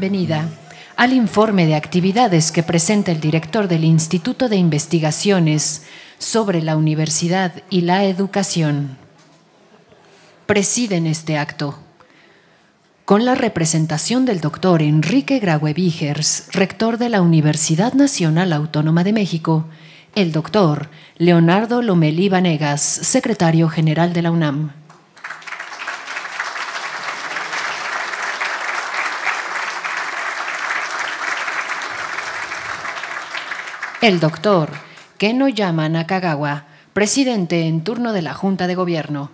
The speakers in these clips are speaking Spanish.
bienvenida al informe de actividades que presenta el director del Instituto de Investigaciones sobre la Universidad y la Educación. Presiden este acto con la representación del doctor Enrique Vigers, rector de la Universidad Nacional Autónoma de México, el doctor Leonardo Lomelí Vanegas, secretario general de la UNAM El doctor Keno Yama Nakagawa, presidente en turno de la Junta de Gobierno.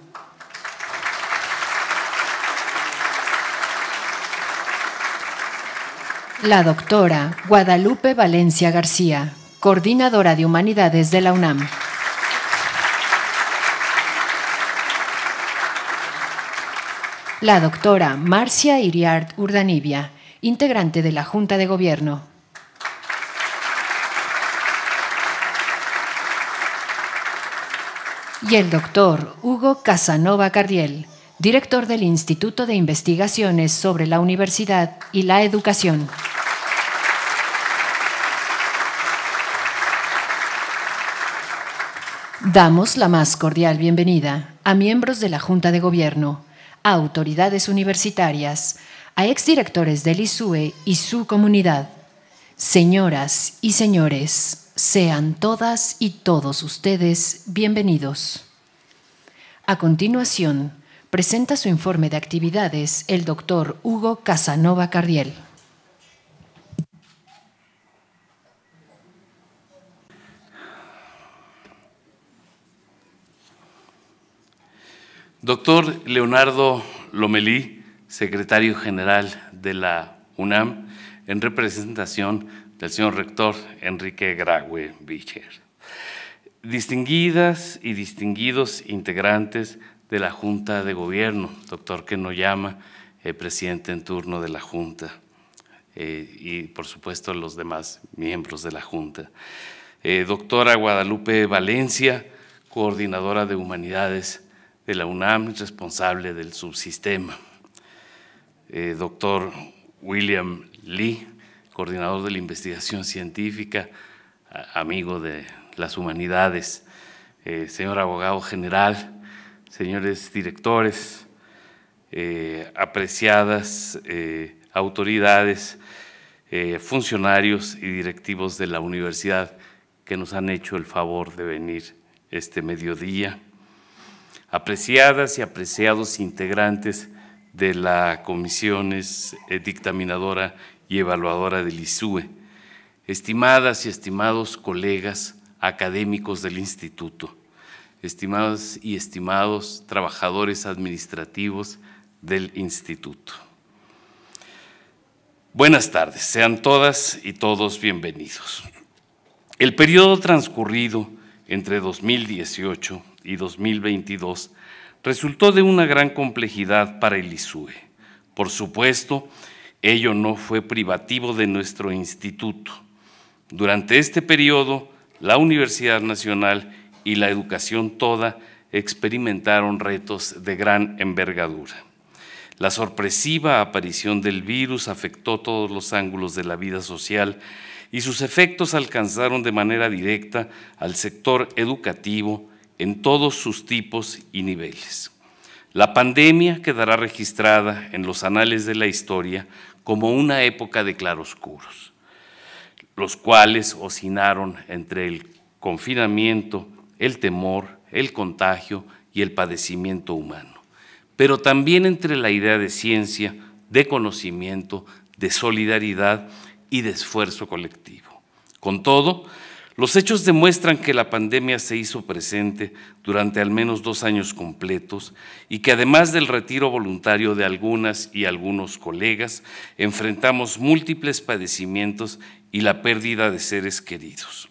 La doctora Guadalupe Valencia García, coordinadora de Humanidades de la UNAM. La doctora Marcia Iriart Urdanibia, integrante de la Junta de Gobierno. y el doctor Hugo Casanova Cardiel, director del Instituto de Investigaciones sobre la Universidad y la Educación. Damos la más cordial bienvenida a miembros de la Junta de Gobierno, a autoridades universitarias, a exdirectores del ISUE y su comunidad. Señoras y señores, sean todas y todos ustedes bienvenidos. A continuación, presenta su informe de actividades el doctor Hugo Casanova Cardiel. Doctor Leonardo Lomelí, secretario general de la UNAM, en representación del señor rector Enrique Graue Vicher. Distinguidas y distinguidos integrantes de la Junta de Gobierno, doctor que nos llama, eh, presidente en turno de la Junta, eh, y por supuesto los demás miembros de la Junta. Eh, doctora Guadalupe Valencia, coordinadora de Humanidades de la UNAM, responsable del subsistema. doctor William Lee, coordinador de la investigación científica, amigo de las humanidades, eh, señor abogado general, señores directores, eh, apreciadas eh, autoridades, funcionarios y directivos de la universidad que nos han hecho el favor de venir este mediodía, apreciadas y apreciados integrantes de la comisiones dictaminadora y evaluadora del ISUE, estimadas y estimados colegas académicos del instituto, estimadas y estimados trabajadores administrativos del instituto. Buenas tardes, sean todas y todos bienvenidos. El periodo transcurrido entre 2018 y 2022 resultó de una gran complejidad para el ISUE. Por supuesto, Ello no fue privativo de nuestro instituto. Durante este periodo, la Universidad Nacional y la educación toda experimentaron retos de gran envergadura. La sorpresiva aparición del virus afectó todos los ángulos de la vida social y sus efectos alcanzaron de manera directa al sector educativo en todos sus tipos y niveles. La pandemia quedará registrada en los anales de la historia como una época de claroscuros, los cuales oscinaron entre el confinamiento, el temor, el contagio y el padecimiento humano, pero también entre la idea de ciencia, de conocimiento, de solidaridad y de esfuerzo colectivo. Con todo, los hechos demuestran que la pandemia se hizo presente durante al menos dos años completos y que además del retiro voluntario de algunas y algunos colegas, enfrentamos múltiples padecimientos y la pérdida de seres queridos.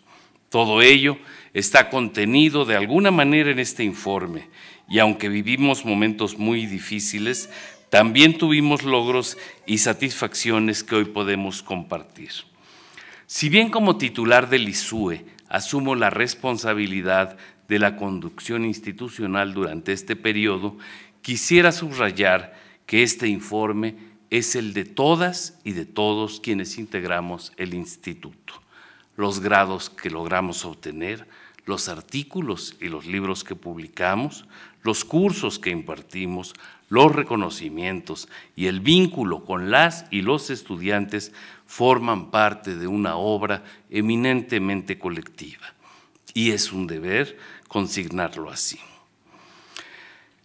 Todo ello está contenido de alguna manera en este informe y aunque vivimos momentos muy difíciles, también tuvimos logros y satisfacciones que hoy podemos compartir. Si bien como titular del ISUE asumo la responsabilidad de la conducción institucional durante este periodo, quisiera subrayar que este informe es el de todas y de todos quienes integramos el instituto, los grados que logramos obtener, los artículos y los libros que publicamos, los cursos que impartimos, los reconocimientos y el vínculo con las y los estudiantes forman parte de una obra eminentemente colectiva y es un deber consignarlo así.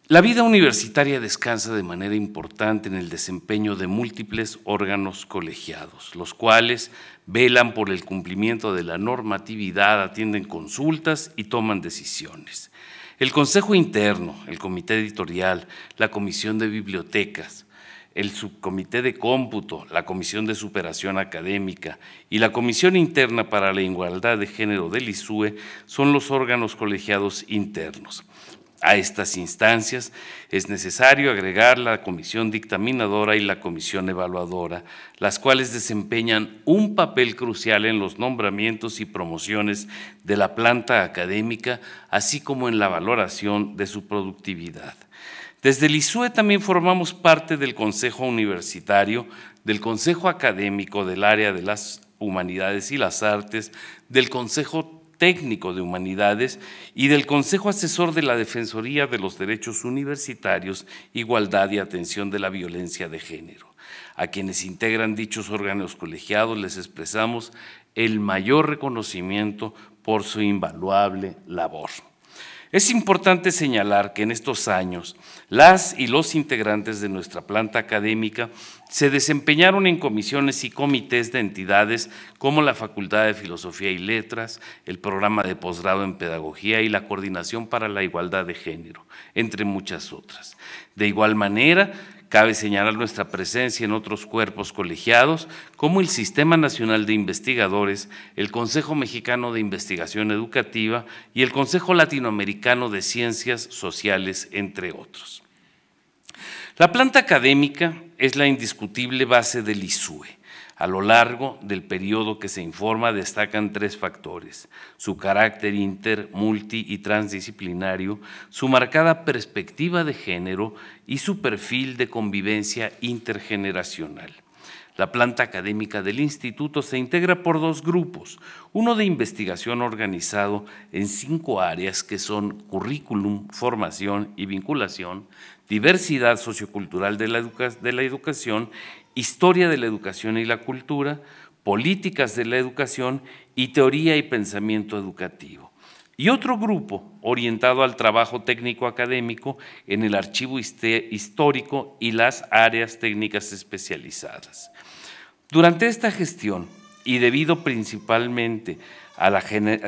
La vida universitaria descansa de manera importante en el desempeño de múltiples órganos colegiados, los cuales velan por el cumplimiento de la normatividad, atienden consultas y toman decisiones. El Consejo Interno, el Comité Editorial, la Comisión de Bibliotecas, el Subcomité de Cómputo, la Comisión de Superación Académica y la Comisión Interna para la Igualdad de Género del ISUE son los órganos colegiados internos. A estas instancias es necesario agregar la comisión dictaminadora y la comisión evaluadora, las cuales desempeñan un papel crucial en los nombramientos y promociones de la planta académica, así como en la valoración de su productividad. Desde Lisue también formamos parte del Consejo Universitario, del Consejo Académico del área de las Humanidades y las Artes, del Consejo Técnico de Humanidades y del Consejo Asesor de la Defensoría de los Derechos Universitarios, Igualdad y Atención de la Violencia de Género. A quienes integran dichos órganos colegiados les expresamos el mayor reconocimiento por su invaluable labor. Es importante señalar que en estos años las y los integrantes de nuestra planta académica se desempeñaron en comisiones y comités de entidades como la Facultad de Filosofía y Letras, el programa de posgrado en Pedagogía y la Coordinación para la Igualdad de Género, entre muchas otras. De igual manera, Cabe señalar nuestra presencia en otros cuerpos colegiados, como el Sistema Nacional de Investigadores, el Consejo Mexicano de Investigación Educativa y el Consejo Latinoamericano de Ciencias Sociales, entre otros. La planta académica es la indiscutible base del ISUE a lo largo del periodo que se informa destacan tres factores, su carácter inter, multi y transdisciplinario, su marcada perspectiva de género y su perfil de convivencia intergeneracional. La planta académica del instituto se integra por dos grupos, uno de investigación organizado en cinco áreas que son currículum, formación y vinculación, diversidad sociocultural de la, de la educación historia de la educación y la cultura, políticas de la educación y teoría y pensamiento educativo. Y otro grupo orientado al trabajo técnico académico en el archivo histórico y las áreas técnicas especializadas. Durante esta gestión, y debido principalmente a la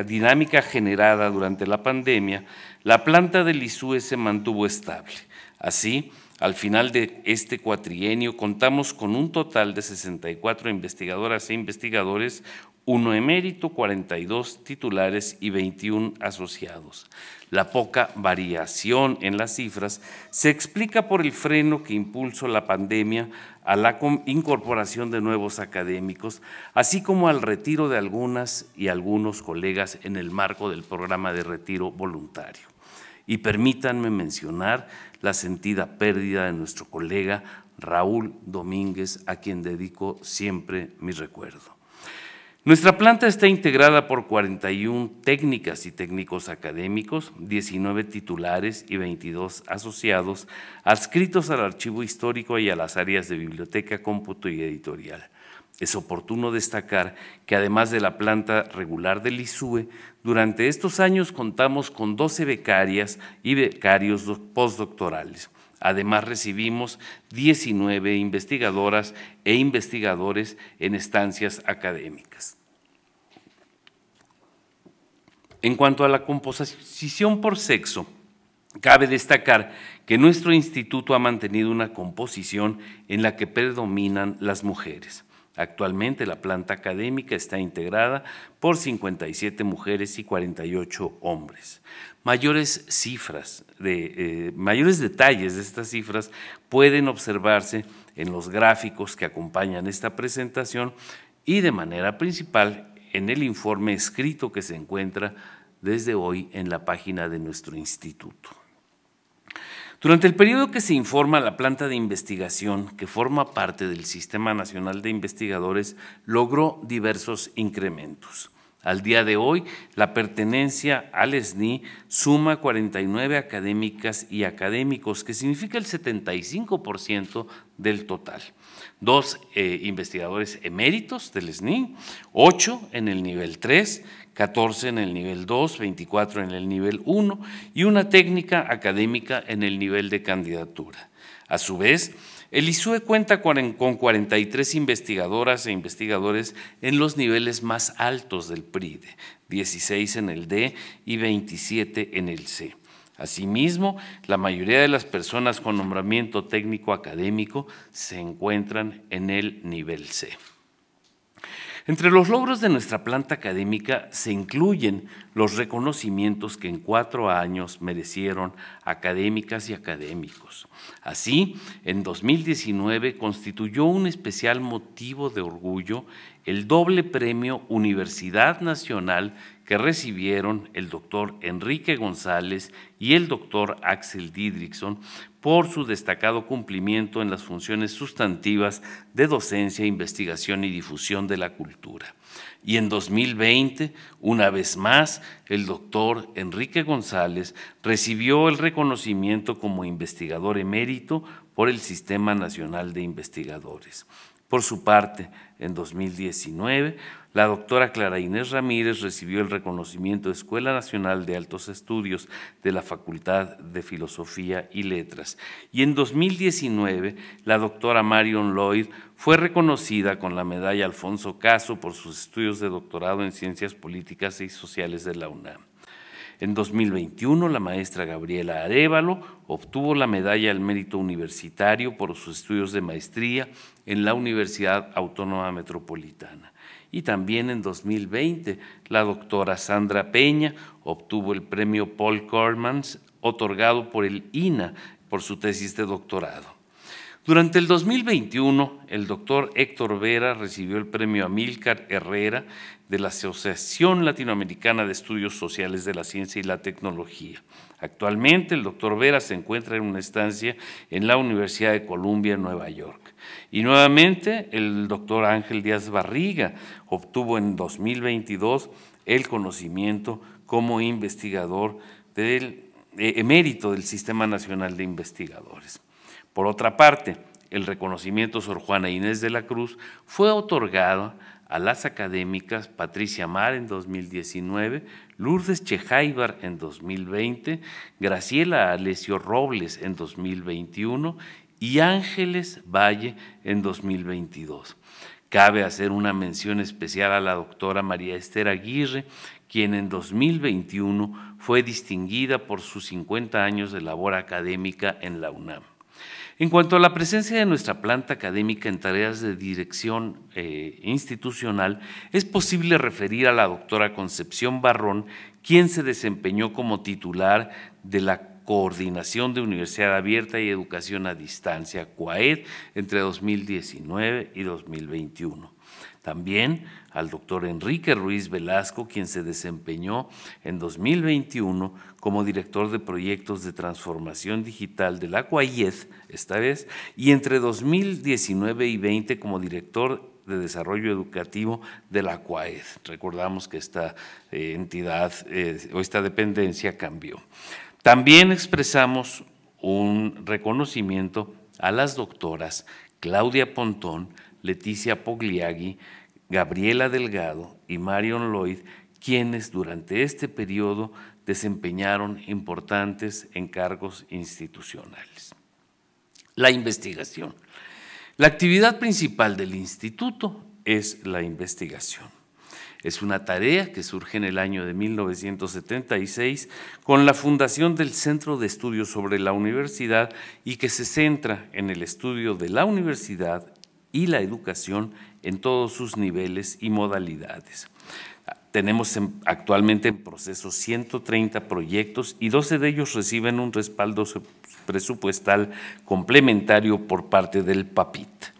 dinámica generada durante la pandemia, la planta del ISUE se mantuvo estable. Así, al final de este cuatrienio contamos con un total de 64 investigadoras e investigadores, uno emérito, 42 titulares y 21 asociados. La poca variación en las cifras se explica por el freno que impulsó la pandemia a la incorporación de nuevos académicos, así como al retiro de algunas y algunos colegas en el marco del programa de retiro voluntario. Y permítanme mencionar la sentida pérdida de nuestro colega Raúl Domínguez, a quien dedico siempre mi recuerdo. Nuestra planta está integrada por 41 técnicas y técnicos académicos, 19 titulares y 22 asociados, adscritos al archivo histórico y a las áreas de biblioteca, cómputo y editorial. Es oportuno destacar que además de la planta regular del ISUE, durante estos años contamos con 12 becarias y becarios postdoctorales. Además recibimos 19 investigadoras e investigadores en estancias académicas. En cuanto a la composición por sexo, Cabe destacar que nuestro instituto ha mantenido una composición en la que predominan las mujeres. Actualmente la planta académica está integrada por 57 mujeres y 48 hombres. Mayores cifras, de, eh, mayores detalles de estas cifras pueden observarse en los gráficos que acompañan esta presentación y de manera principal en el informe escrito que se encuentra desde hoy en la página de nuestro instituto. Durante el periodo que se informa, la planta de investigación, que forma parte del Sistema Nacional de Investigadores, logró diversos incrementos. Al día de hoy, la pertenencia al SNI suma 49 académicas y académicos, que significa el 75% del total. Dos eh, investigadores eméritos del SNI, ocho en el nivel 3, 14 en el nivel 2, 24 en el nivel 1 y una técnica académica en el nivel de candidatura. A su vez, el ISUE cuenta con 43 investigadoras e investigadores en los niveles más altos del PRIDE, 16 en el D y 27 en el C. Asimismo, la mayoría de las personas con nombramiento técnico académico se encuentran en el nivel C. Entre los logros de nuestra planta académica se incluyen los reconocimientos que en cuatro años merecieron académicas y académicos. Así, en 2019 constituyó un especial motivo de orgullo el doble premio Universidad Nacional que recibieron el doctor Enrique González y el doctor Axel Didrikson por su destacado cumplimiento en las funciones sustantivas de docencia, investigación y difusión de la cultura. Y en 2020, una vez más, el doctor Enrique González recibió el reconocimiento como investigador emérito por el Sistema Nacional de Investigadores. Por su parte, en 2019, la doctora Clara Inés Ramírez recibió el reconocimiento de Escuela Nacional de Altos Estudios de la Facultad de Filosofía y Letras. Y en 2019, la doctora Marion Lloyd fue reconocida con la medalla Alfonso Caso por sus estudios de doctorado en Ciencias Políticas y Sociales de la UNAM. En 2021, la maestra Gabriela Arevalo obtuvo la medalla al mérito universitario por sus estudios de maestría en la Universidad Autónoma Metropolitana y también en 2020 la doctora Sandra Peña obtuvo el premio Paul Cormans otorgado por el INA por su tesis de doctorado. Durante el 2021, el doctor Héctor Vera recibió el premio Amílcar Herrera de la Asociación Latinoamericana de Estudios Sociales de la Ciencia y la Tecnología. Actualmente, el doctor Vera se encuentra en una estancia en la Universidad de Columbia, Nueva York. Y nuevamente, el doctor Ángel Díaz Barriga obtuvo en 2022 el conocimiento como investigador del, eh, emérito del Sistema Nacional de Investigadores. Por otra parte, el reconocimiento Sor Juana Inés de la Cruz fue otorgado a las académicas Patricia Mar en 2019, Lourdes Chejaibar en 2020, Graciela Alessio Robles en 2021 y Ángeles Valle en 2022. Cabe hacer una mención especial a la doctora María Esther Aguirre, quien en 2021 fue distinguida por sus 50 años de labor académica en la UNAM. En cuanto a la presencia de nuestra planta académica en tareas de dirección eh, institucional, es posible referir a la doctora Concepción Barrón, quien se desempeñó como titular de la Coordinación de Universidad Abierta y Educación a Distancia, CUAED, entre 2019 y 2021. También al doctor Enrique Ruiz Velasco, quien se desempeñó en 2021 como director de proyectos de transformación digital de la CUAIED, esta vez, y entre 2019 y 20 como director de Desarrollo Educativo de la CUAED. Recordamos que esta eh, entidad eh, o esta dependencia cambió. También expresamos un reconocimiento a las doctoras Claudia Pontón, Leticia Pogliaghi, Gabriela Delgado y Marion Lloyd, quienes durante este periodo desempeñaron importantes encargos institucionales. La investigación. La actividad principal del instituto es la investigación. Es una tarea que surge en el año de 1976 con la fundación del Centro de Estudios sobre la Universidad y que se centra en el estudio de la universidad y la educación en todos sus niveles y modalidades. Tenemos actualmente en proceso 130 proyectos y 12 de ellos reciben un respaldo presupuestal complementario por parte del PAPIT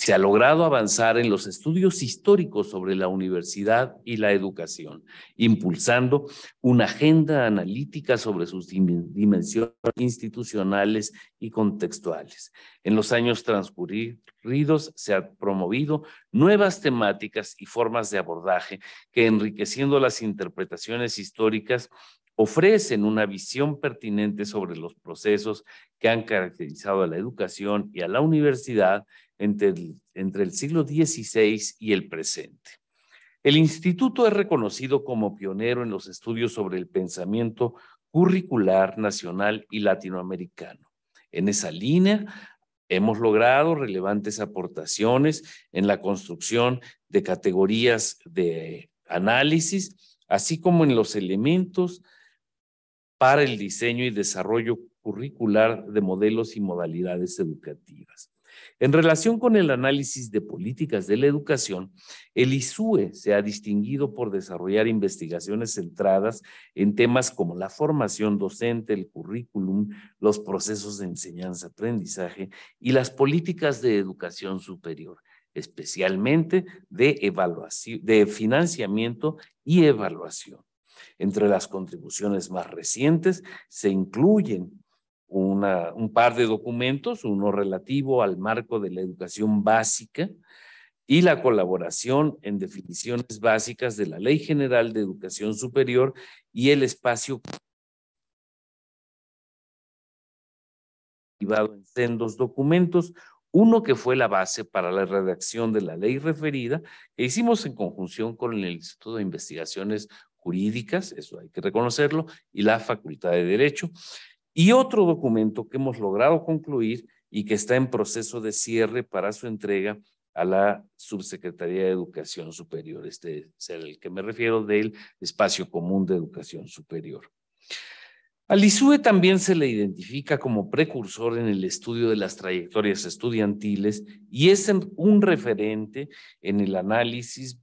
se ha logrado avanzar en los estudios históricos sobre la universidad y la educación, impulsando una agenda analítica sobre sus dimensiones institucionales y contextuales. En los años transcurridos se han promovido nuevas temáticas y formas de abordaje que, enriqueciendo las interpretaciones históricas, ofrecen una visión pertinente sobre los procesos que han caracterizado a la educación y a la universidad entre el, siglo XVI y el presente. El instituto es reconocido como pionero en los estudios sobre el pensamiento curricular nacional y latinoamericano. En esa línea hemos logrado relevantes aportaciones en la construcción de categorías de análisis, así como en los elementos para el diseño y desarrollo curricular de modelos y modalidades educativas. En relación con el análisis de políticas de la educación, el ISUE se ha distinguido por desarrollar investigaciones centradas en temas como la formación docente, el currículum, los procesos de enseñanza-aprendizaje y las políticas de educación superior, especialmente de, de financiamiento y evaluación. Entre las contribuciones más recientes se incluyen un par de documentos, uno relativo al marco de la educación básica y la colaboración en definiciones básicas de la Ley General de Educación Superior y el espacio privado en dos documentos, uno que fue la base para la redacción de la ley referida, que hicimos en conjunción con el Instituto de Investigaciones Jurídicas, eso hay que reconocerlo, y la Facultad de Derecho, y otro documento que hemos logrado concluir y que está en proceso de cierre para su entrega a la Subsecretaría de Educación Superior. Este es el que me refiero del Espacio Común de Educación Superior. A ISUE también se le identifica como precursor en el estudio de las trayectorias estudiantiles y es un referente en el análisis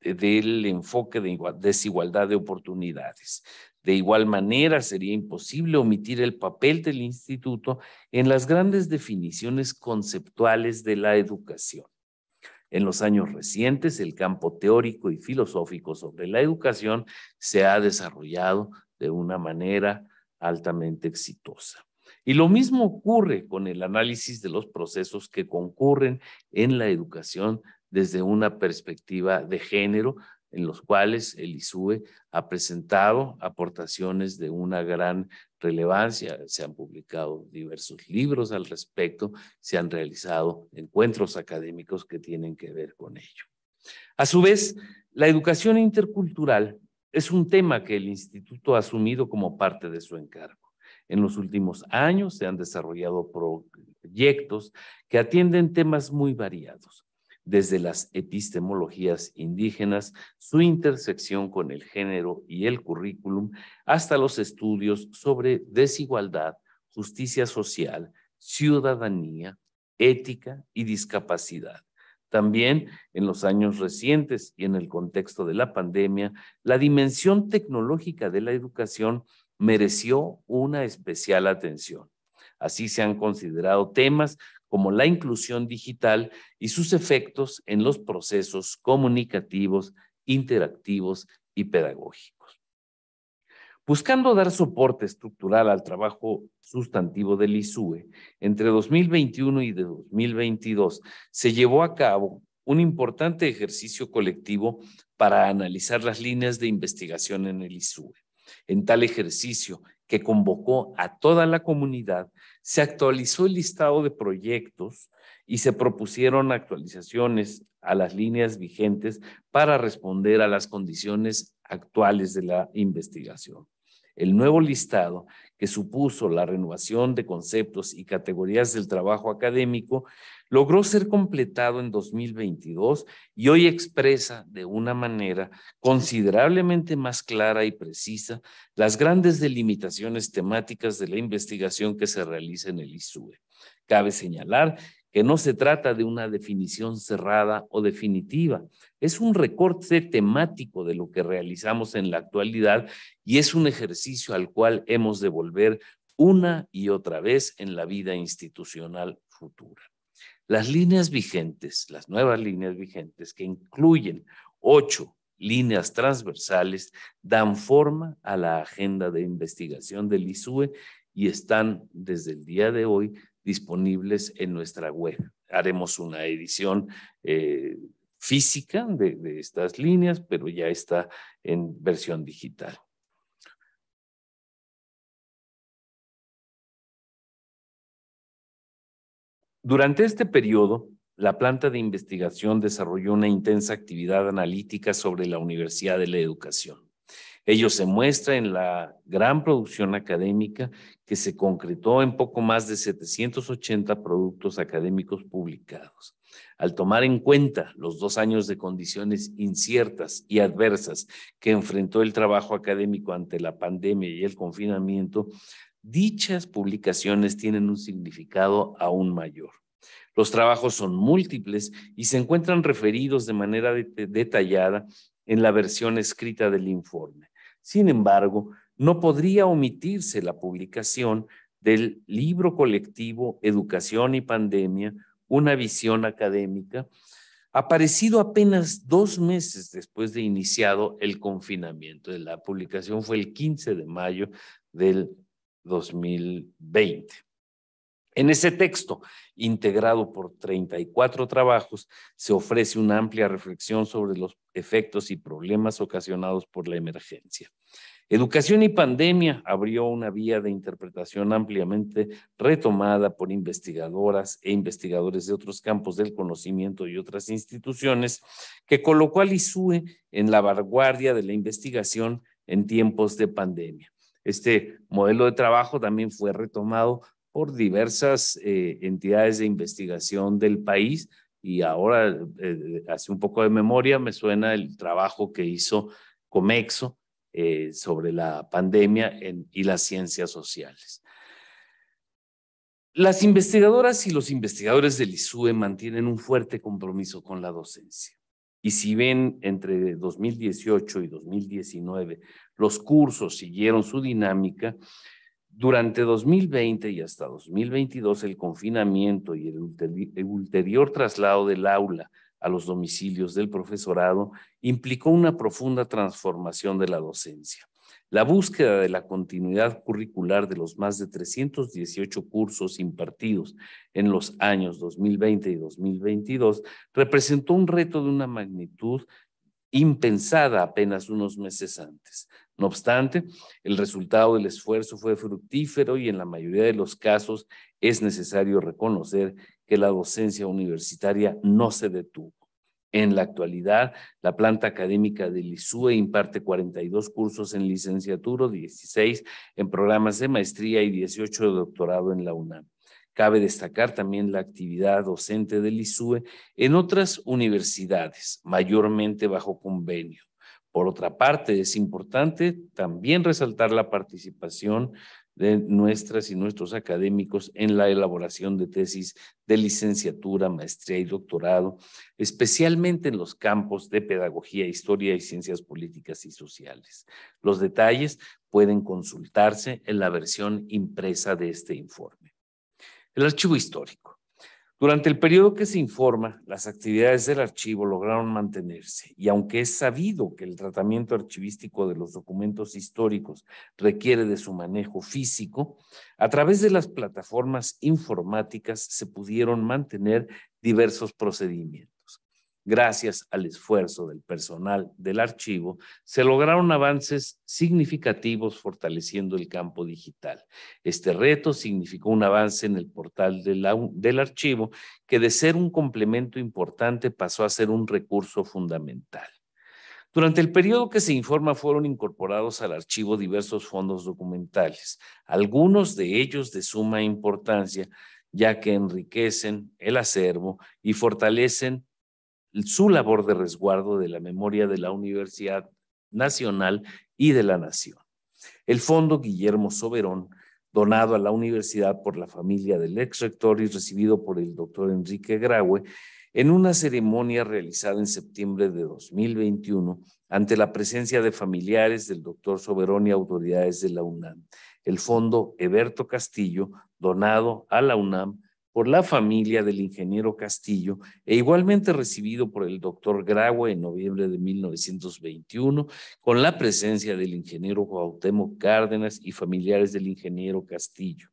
del enfoque de desigualdad de oportunidades. De igual manera, sería imposible omitir el papel del instituto en las grandes definiciones conceptuales de la educación. En los años recientes, el campo teórico y filosófico sobre la educación se ha desarrollado de una manera altamente exitosa. Y lo mismo ocurre con el análisis de los procesos que concurren en la educación desde una perspectiva de género, en los cuales el ISUE ha presentado aportaciones de una gran relevancia. Se han publicado diversos libros al respecto, se han realizado encuentros académicos que tienen que ver con ello. A su vez, la educación intercultural es un tema que el instituto ha asumido como parte de su encargo. En los últimos años se han desarrollado proyectos que atienden temas muy variados, desde las epistemologías indígenas, su intersección con el género y el currículum, hasta los estudios sobre desigualdad, justicia social, ciudadanía, ética y discapacidad. También en los años recientes y en el contexto de la pandemia, la dimensión tecnológica de la educación mereció una especial atención. Así se han considerado temas como la inclusión digital y sus efectos en los procesos comunicativos, interactivos y pedagógicos. Buscando dar soporte estructural al trabajo sustantivo del ISUE, entre 2021 y 2022 se llevó a cabo un importante ejercicio colectivo para analizar las líneas de investigación en el ISUE. En tal ejercicio, que convocó a toda la comunidad, se actualizó el listado de proyectos y se propusieron actualizaciones a las líneas vigentes para responder a las condiciones actuales de la investigación. El nuevo listado, que supuso la renovación de conceptos y categorías del trabajo académico, logró ser completado en 2022 y hoy expresa de una manera considerablemente más clara y precisa las grandes delimitaciones temáticas de la investigación que se realiza en el ISUE. Cabe señalar que no se trata de una definición cerrada o definitiva, es un recorte temático de lo que realizamos en la actualidad y es un ejercicio al cual hemos de volver una y otra vez en la vida institucional futura. Las líneas vigentes, las nuevas líneas vigentes, que incluyen ocho líneas transversales, dan forma a la agenda de investigación del ISUE y están desde el día de hoy disponibles en nuestra web. Haremos una edición eh, física de estas líneas, pero ya está en versión digital. Durante este periodo, la planta de investigación desarrolló una intensa actividad analítica sobre la Universidad de la Educación. Ello se muestra en la gran producción académica que se concretó en poco más de 780 productos académicos publicados. Al tomar en cuenta los dos años de condiciones inciertas y adversas que enfrentó el trabajo académico ante la pandemia y el confinamiento, Dichas publicaciones tienen un significado aún mayor. Los trabajos son múltiples y se encuentran referidos de manera detallada en la versión escrita del informe. Sin embargo, no podría omitirse la publicación del libro colectivo Educación y Pandemia, una visión académica, aparecido apenas dos meses después de iniciado el confinamiento. La publicación fue el 15 de mayo del 2020. En ese texto, integrado por 34 trabajos, se ofrece una amplia reflexión sobre los efectos y problemas ocasionados por la emergencia. Educación y pandemia abrió una vía de interpretación ampliamente retomada por investigadoras e investigadores de otros campos del conocimiento y otras instituciones, que colocó al ISUE en la vanguardia de la investigación en tiempos de pandemia. Este modelo de trabajo también fue retomado por diversas eh, entidades de investigación del país y ahora, eh, eh, hace un poco de memoria, me suena el trabajo que hizo Comexo sobre la pandemia y las ciencias sociales. Las investigadoras y los investigadores del ISUE mantienen un fuerte compromiso con la docencia. Y si ven entre 2018 y 2019, los cursos siguieron su dinámica. Durante 2020 y hasta 2022, el confinamiento y el ulterior traslado del aula a los domicilios del profesorado implicó una profunda transformación de la docencia. La búsqueda de la continuidad curricular de los más de 318 cursos impartidos en los años 2020 y 2022 representó un reto de una magnitud impensada apenas unos meses antes. No obstante, el resultado del esfuerzo fue fructífero y en la mayoría de los casos es necesario reconocer que la docencia universitaria no se detuvo en la actualidad, la planta académica del LISUE imparte 42 cursos en licenciatura, 16 en programas de maestría y 18 de doctorado en la UNAM. Cabe destacar también la actividad docente del LISUE en otras universidades, mayormente bajo convenio. Por otra parte, es importante también resaltar la participación de nuestras y nuestros académicos en la elaboración de tesis de licenciatura, maestría y doctorado, especialmente en los campos de pedagogía, historia y ciencias políticas y sociales. Los detalles pueden consultarse en la versión impresa de este informe. El archivo histórico. Durante el periodo que se informa, las actividades del archivo lograron mantenerse y aunque es sabido que el tratamiento archivístico de los documentos históricos requiere de su manejo físico, a través de las plataformas informáticas se pudieron mantener diversos procedimientos gracias al esfuerzo del personal del archivo, se lograron avances significativos fortaleciendo el campo digital. Este reto significó un avance en el portal del archivo que de ser un complemento importante pasó a ser un recurso fundamental. Durante el periodo que se informa fueron incorporados al archivo diversos fondos documentales, algunos de ellos de suma importancia, ya que enriquecen el acervo y fortalecen su labor de resguardo de la memoria de la Universidad Nacional y de la Nación. El fondo Guillermo Soberón, donado a la universidad por la familia del ex rector y recibido por el doctor Enrique Graue, en una ceremonia realizada en septiembre de 2021 ante la presencia de familiares del doctor Soberón y autoridades de la UNAM. El fondo Eberto Castillo, donado a la UNAM por la familia del ingeniero Castillo e igualmente recibido por el doctor Gragua en noviembre de 1921, con la presencia del ingeniero Cuauhtémoc Cárdenas y familiares del ingeniero Castillo.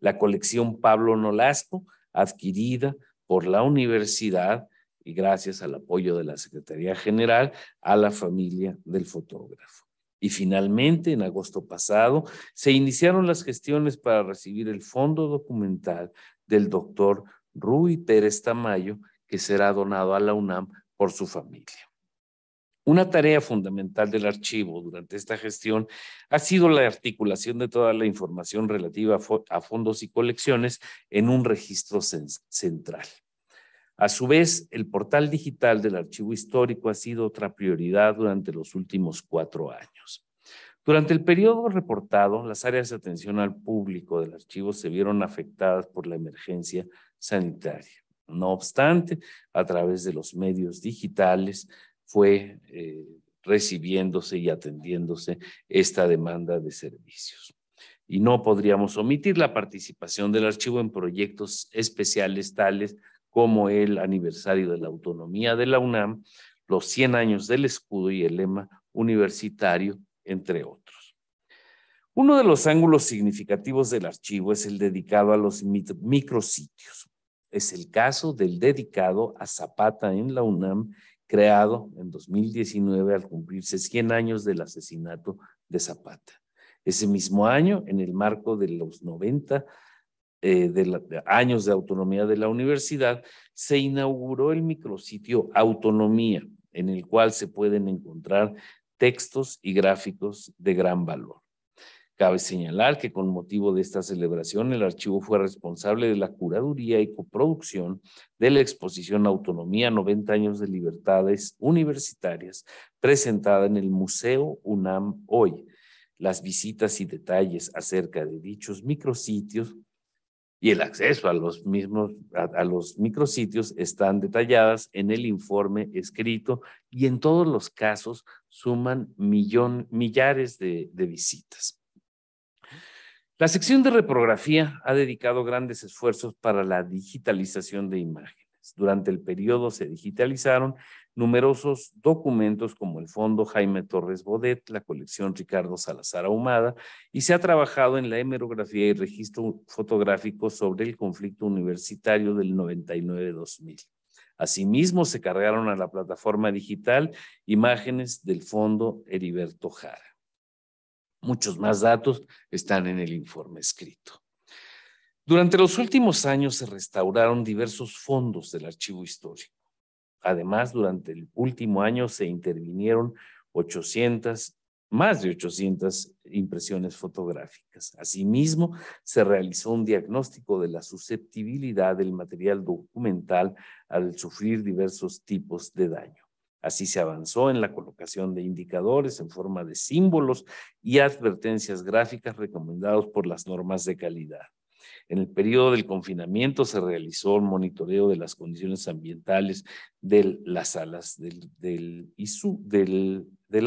La colección Pablo Nolasco, adquirida por la universidad y gracias al apoyo de la Secretaría General a la familia del fotógrafo. Y finalmente, en agosto pasado, se iniciaron las gestiones para recibir el fondo documental del doctor Rui Pérez Tamayo, que será donado a la UNAM por su familia. Una tarea fundamental del archivo durante esta gestión ha sido la articulación de toda la información relativa a fondos y colecciones en un registro central. A su vez, el portal digital del archivo histórico ha sido otra prioridad durante los últimos cuatro años. Durante el periodo reportado, las áreas de atención al público del archivo se vieron afectadas por la emergencia sanitaria. No obstante, a través de los medios digitales fue eh, recibiéndose y atendiéndose esta demanda de servicios. Y no podríamos omitir la participación del archivo en proyectos especiales tales como el aniversario de la autonomía de la UNAM, los 100 años del escudo y el lema universitario entre otros. Uno de los ángulos significativos del archivo es el dedicado a los micrositios. Es el caso del dedicado a Zapata en la UNAM, creado en 2019 al cumplirse 100 años del asesinato de Zapata. Ese mismo año, en el marco de los 90 eh, años de autonomía de la universidad, se inauguró el micrositio Autonomía, en el cual se pueden encontrar textos y gráficos de gran valor. Cabe señalar que con motivo de esta celebración, el archivo fue responsable de la curaduría y coproducción de la exposición Autonomía 90 años de libertades universitarias presentada en el Museo UNAM hoy. Las visitas y detalles acerca de dichos micrositios y el acceso a los mismos a, los micrositios están detalladas en el informe escrito y en todos los casos suman millón, millares de, de visitas. La sección de reprografía ha dedicado grandes esfuerzos para la digitalización de imágenes. Durante el periodo se digitalizaron numerosos documentos como el Fondo Jaime Torres Bodet, la colección Ricardo Salazar Ahumada, y se ha trabajado en la hemerografía y registro fotográfico sobre el conflicto universitario del 99-2000. Asimismo, se cargaron a la plataforma digital imágenes del fondo Heriberto Jara. Muchos más datos están en el informe escrito. Durante los últimos años se restauraron diversos fondos del archivo histórico. Además, durante el último año se intervinieron 800 más de 800 impresiones fotográficas. Asimismo, se realizó un diagnóstico de la susceptibilidad del material documental al sufrir diversos tipos de daño. Así se avanzó en la colocación de indicadores en forma de símbolos y advertencias gráficas recomendados por las normas de calidad. En el periodo del confinamiento se realizó el monitoreo de las condiciones ambientales de las salas del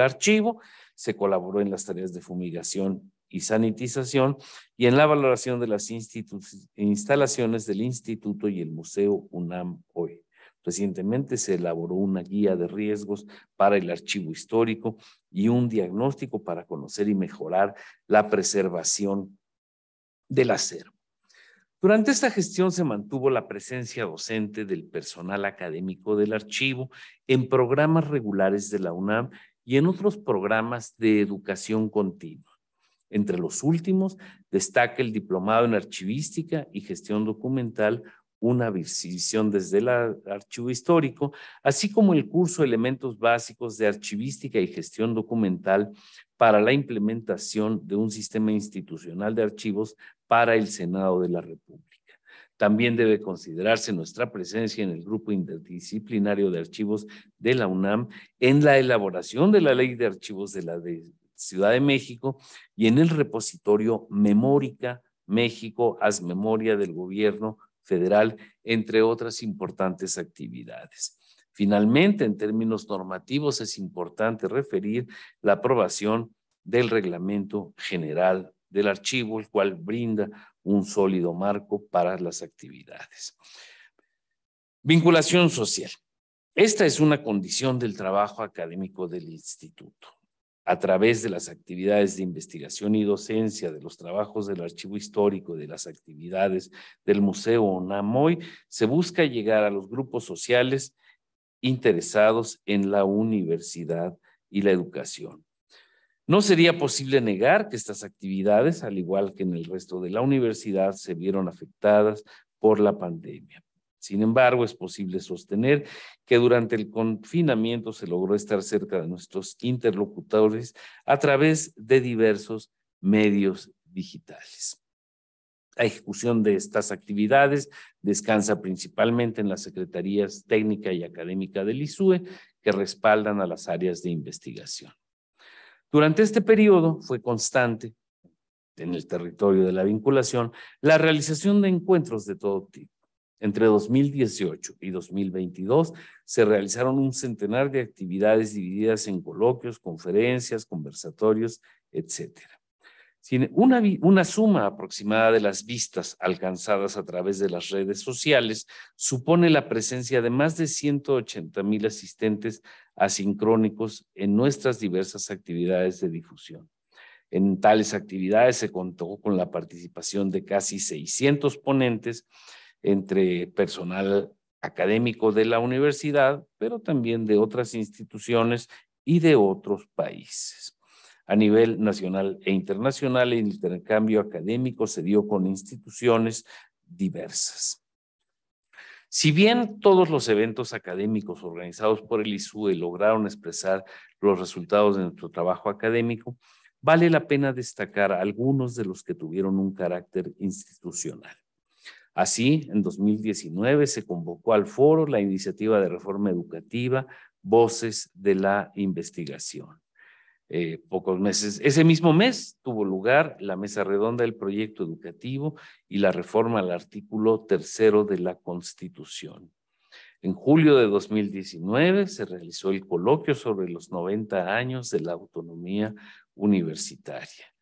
archivo, se colaboró en las tareas de fumigación y sanitización y en la valoración de las instalaciones del instituto y el museo UNAM hoy. Recientemente se elaboró una guía de riesgos para el archivo histórico y un diagnóstico para conocer y mejorar la preservación del acervo. Durante esta gestión se mantuvo la presencia docente del personal académico del archivo en programas regulares de la UNAM y en otros programas de educación continua. Entre los últimos, destaca el Diplomado en Archivística y Gestión Documental, una visión desde el archivo histórico, así como el curso Elementos Básicos de Archivística y Gestión Documental para la implementación de un sistema institucional de archivos para el Senado de la República. También debe considerarse nuestra presencia en el grupo interdisciplinario de archivos de la UNAM en la elaboración de la ley de archivos de la Ciudad de México y en el repositorio Memórica México, haz memoria del gobierno federal, entre otras importantes actividades. Finalmente, en términos normativos, es importante referir la aprobación del Reglamento General del archivo, el cual brinda un sólido marco para las actividades. Vinculación social. Esta es una condición del trabajo académico del instituto. A través de las actividades de investigación y docencia, de los trabajos del archivo histórico, de las actividades del Museo Onamoy, se busca llegar a los grupos sociales interesados en la universidad y la educación no sería posible negar que estas actividades, al igual que en el resto de la universidad, se vieron afectadas por la pandemia. Sin embargo, es posible sostener que durante el confinamiento se logró estar cerca de nuestros interlocutores a través de diversos medios digitales. La ejecución de estas actividades descansa principalmente en las secretarías técnica y académica del ISUE que respaldan a las áreas de investigación. Durante este periodo fue constante en el territorio de la vinculación la realización de encuentros de todo tipo. Entre 2018 y 2022 se realizaron un centenar de actividades divididas en coloquios, conferencias, conversatorios, etc. Una, una suma aproximada de las vistas alcanzadas a través de las redes sociales supone la presencia de más de 180 mil asistentes asincrónicos en nuestras diversas actividades de difusión. En tales actividades se contó con la participación de casi 600 ponentes entre personal académico de la universidad, pero también de otras instituciones y de otros países. A nivel nacional e internacional, el intercambio académico se dio con instituciones diversas. Si bien todos los eventos académicos organizados por el ISUE lograron expresar los resultados de nuestro trabajo académico, vale la pena destacar algunos de los que tuvieron un carácter institucional. Así, en 2019 se convocó al foro la iniciativa de reforma educativa Voces de la Investigación. Eh, pocos meses. Ese mismo mes tuvo lugar la mesa redonda del proyecto educativo y la reforma al artículo tercero de la Constitución. En julio de 2019 se realizó el coloquio sobre los 90 años de la autonomía universitaria.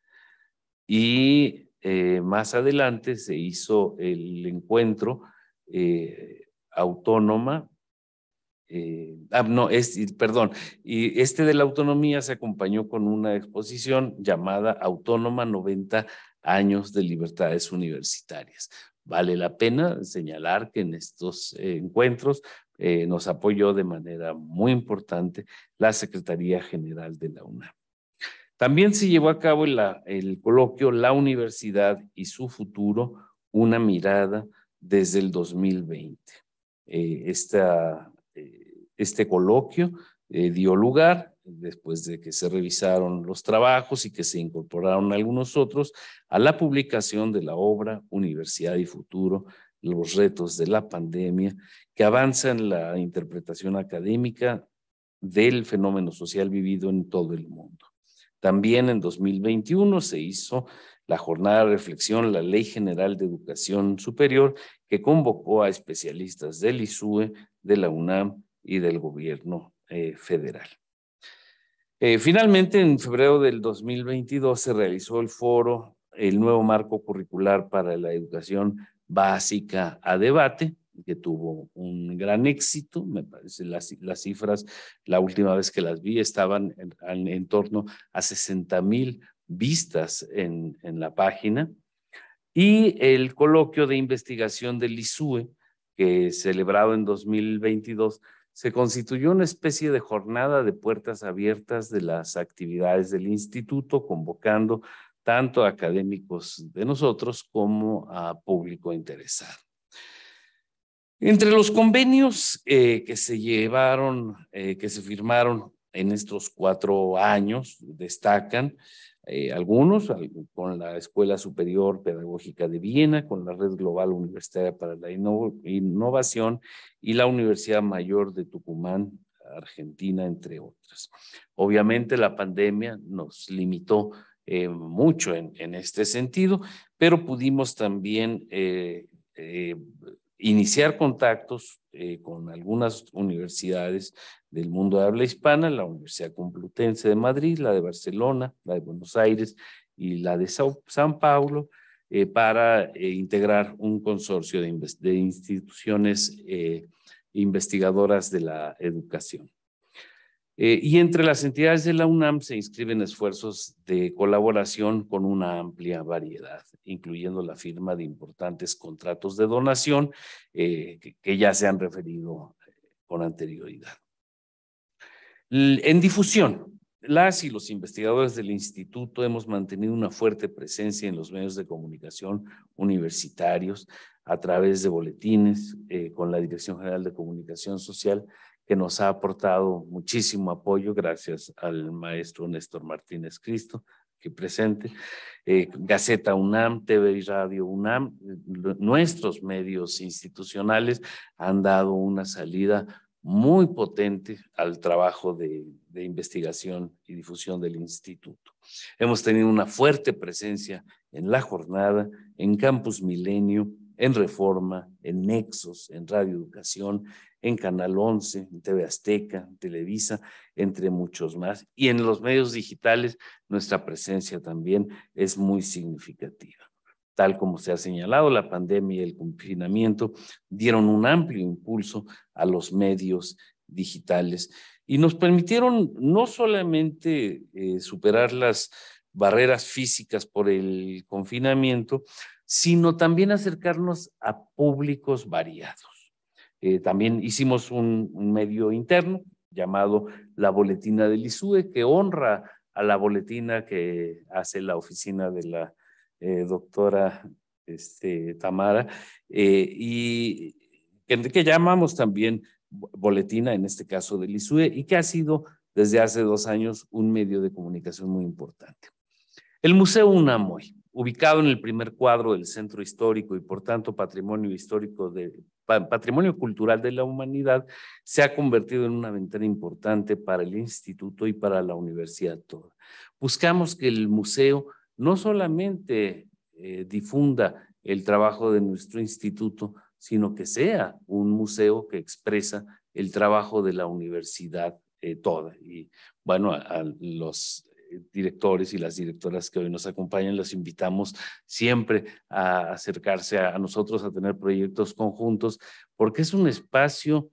Y eh, más adelante se hizo el encuentro eh, autónoma eh, ah, no, es, perdón, y este de la autonomía se acompañó con una exposición llamada Autónoma 90 años de libertades universitarias. Vale la pena señalar que en estos encuentros eh, nos apoyó de manera muy importante la Secretaría General de la UNAM. También se llevó a cabo el coloquio La Universidad y su futuro, una mirada desde el 2020. Eh, esta este coloquio eh, dio lugar, después de que se revisaron los trabajos y que se incorporaron algunos otros, a la publicación de la obra Universidad y Futuro, los retos de la pandemia, que avanza en la interpretación académica del fenómeno social vivido en todo el mundo. También en 2021 se hizo la jornada de reflexión, la Ley General de Educación Superior, que convocó a especialistas del ISUE, de la UNAM y del gobierno eh, federal. Eh, finalmente, en febrero del 2022 se realizó el foro El nuevo marco curricular para la educación básica a debate, que tuvo un gran éxito. Me parece las, las cifras, la última vez que las vi, estaban en, torno a 60 mil vistas en, en, la página. Y el coloquio de investigación del ISUE, que celebrado en 2022, se constituyó una especie de jornada de puertas abiertas de las actividades del instituto, convocando tanto a académicos de nosotros como a público interesado. Entre los convenios eh, que se llevaron, eh, que se firmaron en estos cuatro años, destacan eh, algunos con la Escuela Superior Pedagógica de Viena, con la Red Global Universitaria para la Innovación y la Universidad Mayor de Tucumán, Argentina, entre otras. Obviamente la pandemia nos limitó eh, mucho en, este sentido, pero pudimos también eh, iniciar contactos, eh, con algunas universidades del mundo de habla hispana, la Universidad Complutense de Madrid, la de Barcelona, la de Buenos Aires y la de San Paulo, eh, para eh, integrar un consorcio de instituciones investigadoras de la educación. Eh, y entre las entidades de la UNAM se inscriben esfuerzos de colaboración con una amplia variedad, incluyendo la firma de importantes contratos de donación eh, que, ya se han referido eh, con anterioridad. En difusión, las y los investigadores del instituto hemos mantenido una fuerte presencia en los medios de comunicación universitarios a través de boletines con la Dirección General de Comunicación Social que nos ha aportado muchísimo apoyo, gracias al maestro Néstor Martínez Cristo, que presente, eh, Gaceta UNAM, TV y Radio UNAM, eh, nuestros medios institucionales han dado una salida muy potente al trabajo de, de, investigación y difusión del instituto. Hemos tenido una fuerte presencia en La Jornada, en Campus Milenio, en Reforma, en Nexos, en Radio Educación, en Canal 11, TV Azteca, Televisa, entre muchos más. Y en los medios digitales, nuestra presencia también es muy significativa. Tal como se ha señalado, la pandemia y el confinamiento dieron un amplio impulso a los medios digitales y nos permitieron no solamente eh, superar las barreras físicas por el confinamiento, sino también acercarnos a públicos variados eh, también hicimos un, medio interno llamado La Boletina del ISUE, que honra a la boletina que hace la oficina de la eh, doctora este, Tamara, eh, y que, que, llamamos también boletina, en este caso del ISUE, y que ha sido desde hace dos años un medio de comunicación muy importante. El Museo Unamoy, ubicado en el primer cuadro del Centro Histórico y por tanto Patrimonio Histórico de, patrimonio cultural de la humanidad se ha convertido en una ventana importante para el instituto y para la universidad toda. Buscamos que el museo no solamente eh, difunda el trabajo de nuestro instituto, sino que sea un museo que expresa el trabajo de la universidad eh, toda. Y bueno, a los eh, directores y las directoras que hoy nos acompañan, los invitamos siempre a acercarse a, nosotros, a tener proyectos conjuntos, porque es un espacio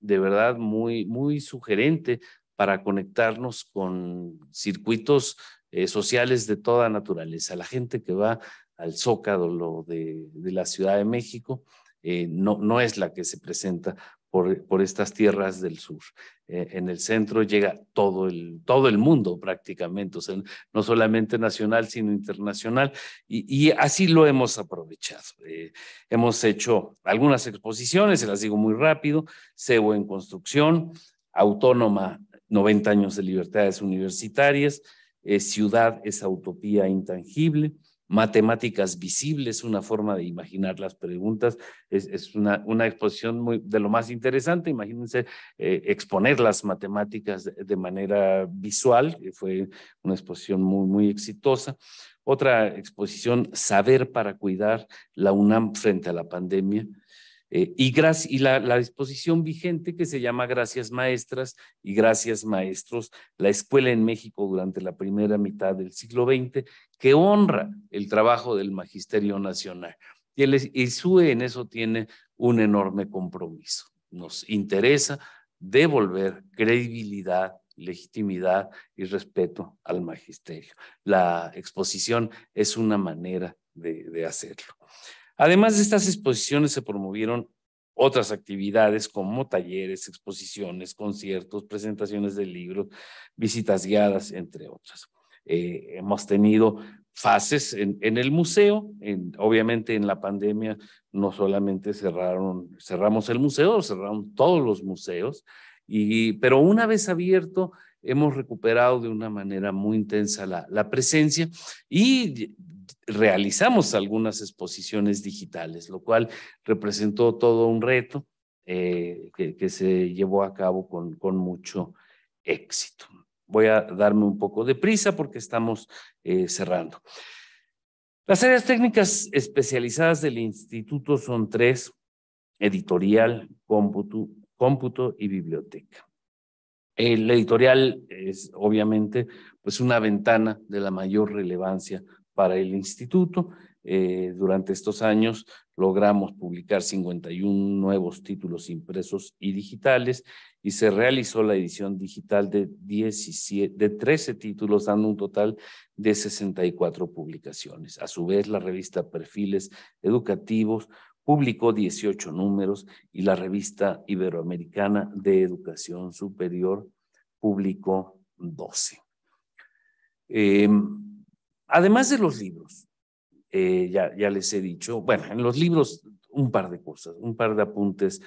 de verdad muy, muy sugerente para conectarnos con circuitos eh, sociales de toda naturaleza. La gente que va al Zócalo de, la Ciudad de México eh, no, no es la que se presenta por, estas tierras del sur. Eh, en el centro llega todo el, todo el mundo prácticamente, no solamente nacional, sino internacional, y, así lo hemos aprovechado. Eh, hemos hecho algunas exposiciones, se las digo muy rápido, SEBO en construcción, Autónoma, 90 años de libertades universitarias, eh, Ciudad es utopía intangible, matemáticas visibles, una forma de imaginar las preguntas. Es, una, exposición muy, de lo más interesante. Imagínense eh, exponer las matemáticas de, manera visual. Fue una exposición muy, muy exitosa. Otra exposición, Saber para Cuidar, la UNAM frente a la pandemia. Eh, y, la, disposición vigente que se llama Gracias Maestras y Gracias Maestros, la escuela en México durante la primera mitad del siglo XX, que honra el trabajo del Magisterio Nacional. Y el e e en eso tiene un enorme compromiso. Nos interesa devolver credibilidad, legitimidad y respeto al magisterio. La exposición es una manera de hacerlo. Además de estas exposiciones, se promovieron otras actividades como talleres, exposiciones, conciertos, presentaciones de libros, visitas guiadas, entre otras. Eh, hemos tenido fases en, el museo, obviamente en la pandemia no solamente cerraron, cerramos el museo, cerraron todos los museos, y, pero una vez abierto hemos recuperado de una manera muy intensa la, la presencia y realizamos algunas exposiciones digitales, lo cual representó todo un reto eh, que, se llevó a cabo con, mucho éxito. Voy a darme un poco de prisa porque estamos eh, cerrando. Las áreas técnicas especializadas del instituto son tres, editorial, cómputo, cómputo y biblioteca. El editorial es obviamente pues una ventana de la mayor relevancia para el instituto. Eh, durante estos años logramos publicar 51 nuevos títulos impresos y digitales y se realizó la edición digital de, 17, 13 títulos, dando un total de 64 publicaciones. A su vez, la revista Perfiles Educativos publicó 18 números y la revista Iberoamericana de Educación Superior publicó 12 además de los libros, eh, ya, les he dicho, bueno, en los libros un par de cosas, un par de apuntes.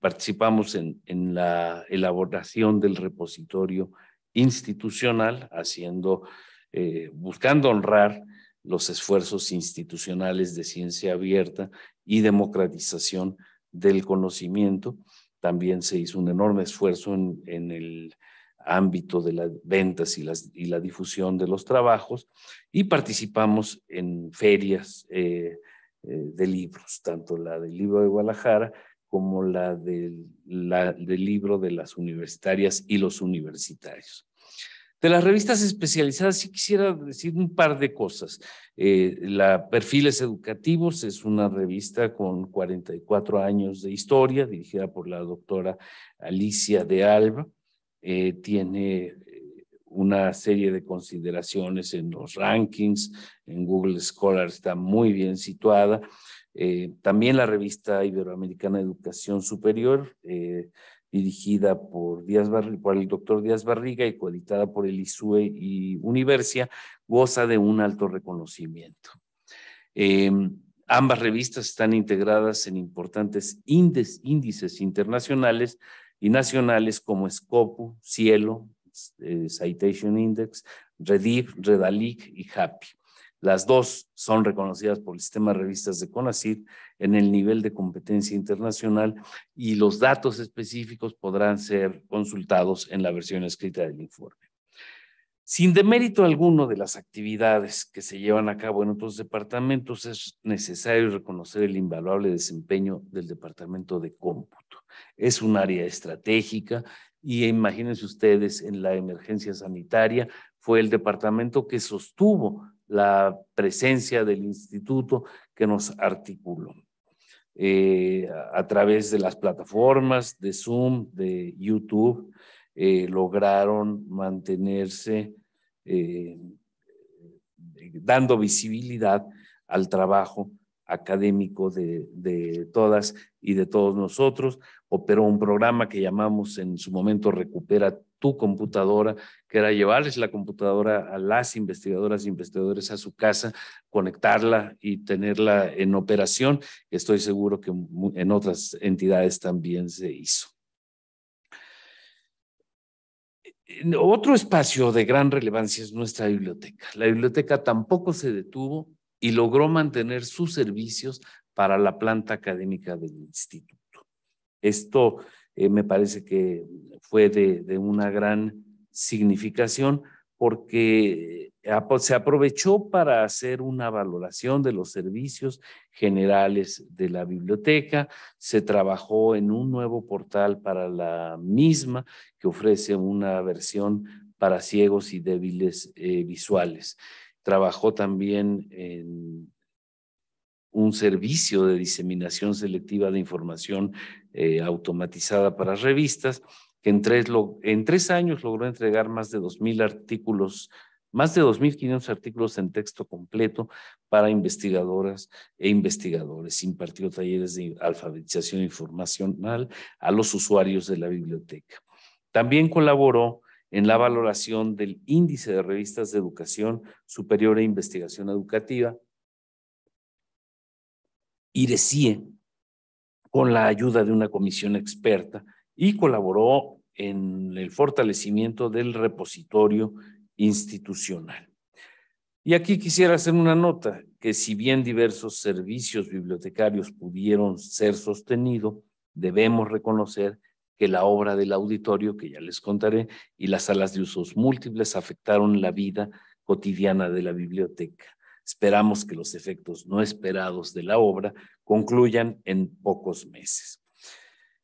Participamos en, la elaboración del repositorio institucional, haciendo, eh, buscando honrar los esfuerzos institucionales de ciencia abierta y democratización del conocimiento. También se hizo un enorme esfuerzo en el ámbito de las ventas y, la difusión de los trabajos y participamos en ferias eh, eh, de libros, tanto la del libro de Guadalajara como la del, libro de las universitarias y los universitarios. De las revistas especializadas sí quisiera decir un par de cosas. Eh, la Perfiles Educativos es una revista con 44 años de historia dirigida por la doctora Alicia de Alba. Eh, tiene eh, una serie de consideraciones en los rankings, en Google Scholar está muy bien situada. Eh, también la revista Iberoamericana de Educación Superior, dirigida por, Díaz el doctor Díaz Barriga y coeditada por el ISUE y Universia, goza de un alto reconocimiento. ambas revistas están integradas en importantes índices internacionales y nacionales como Scopus, Cielo, eh, Citation Index, Rediv, Redalic y Happy. Las dos son reconocidas por el sistema de revistas de CONACYT en el nivel de competencia internacional y los datos específicos podrán ser consultados en la versión escrita del informe. Sin demérito alguno de las actividades que se llevan a cabo en otros departamentos, es necesario reconocer el invaluable desempeño del departamento de cómputo. Es un área estratégica y imagínense ustedes, en la emergencia sanitaria fue el departamento que sostuvo la presencia del instituto que nos articuló. Eh, a través de las plataformas de Zoom, de YouTube, eh, lograron mantenerse eh, eh, dando visibilidad al trabajo académico de, de, todas y de todos nosotros. Operó un programa que llamamos en su momento Recupera tu computadora, que era llevarles la computadora a las investigadoras e investigadores a su casa, conectarla y tenerla en operación. Estoy seguro que en otras entidades también se hizo. Otro espacio de gran relevancia es nuestra biblioteca. La biblioteca tampoco se detuvo y logró mantener sus servicios para la planta académica del instituto. Esto eh, me parece que fue de una gran significación porque ah, pues, se aprovechó para hacer una valoración de los servicios generales de la biblioteca, se trabajó en un nuevo portal para la misma que ofrece una versión para ciegos y débiles eh, visuales. Trabajó también en un servicio de diseminación selectiva de información eh, automatizada para revistas que en tres, años logró entregar más de 2.000 artículos, más de 2.500 artículos en texto completo para investigadoras e investigadores. Impartió talleres de alfabetización informacional a los usuarios de la biblioteca. También colaboró en la valoración del índice de revistas de educación superior e investigación educativa, IRECIE, con la ayuda de una comisión experta y colaboró en el fortalecimiento del repositorio institucional. Y aquí quisiera hacer una nota, que si bien diversos servicios bibliotecarios pudieron ser sostenidos, debemos reconocer que la obra del auditorio, que ya les contaré, y las salas de usos múltiples afectaron la vida cotidiana de la biblioteca. Esperamos que los efectos no esperados de la obra concluyan en pocos meses.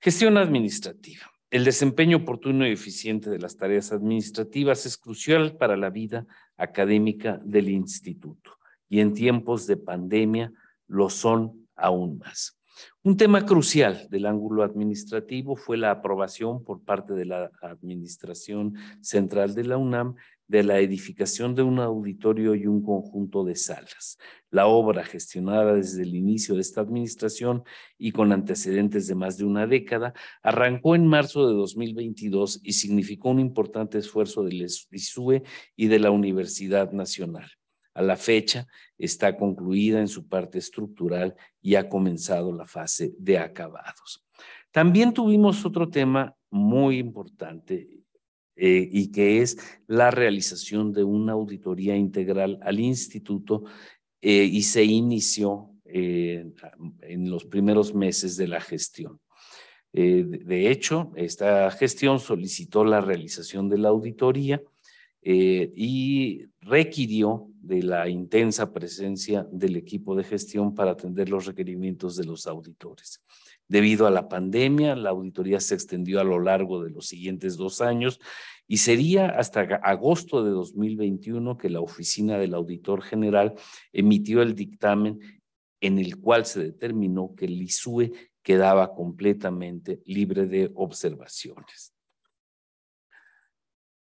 Gestión administrativa. El desempeño oportuno y eficiente de las tareas administrativas es crucial para la vida académica del instituto y en tiempos de pandemia lo son aún más. Un tema crucial del ángulo administrativo fue la aprobación por parte de la Administración Central de la UNAM de la edificación de un auditorio y un conjunto de salas. La obra, gestionada desde el inicio de esta administración y con antecedentes de más de una década, arrancó en marzo de 2022 y significó un importante esfuerzo del ISUE y de la Universidad Nacional. A la fecha, está concluida en su parte estructural y ha comenzado la fase de acabados. También tuvimos otro tema muy importante eh, y que es la realización de una auditoría integral al instituto eh, y se inició eh, en los primeros meses de la gestión. de hecho, esta gestión solicitó la realización de la auditoría y requirió de la intensa presencia del equipo de gestión para atender los requerimientos de los auditores. Debido a la pandemia, la auditoría se extendió a lo largo de los siguientes dos años y sería hasta agosto de 2021 que la oficina del auditor general emitió el dictamen en el cual se determinó que el ISUE quedaba completamente libre de observaciones.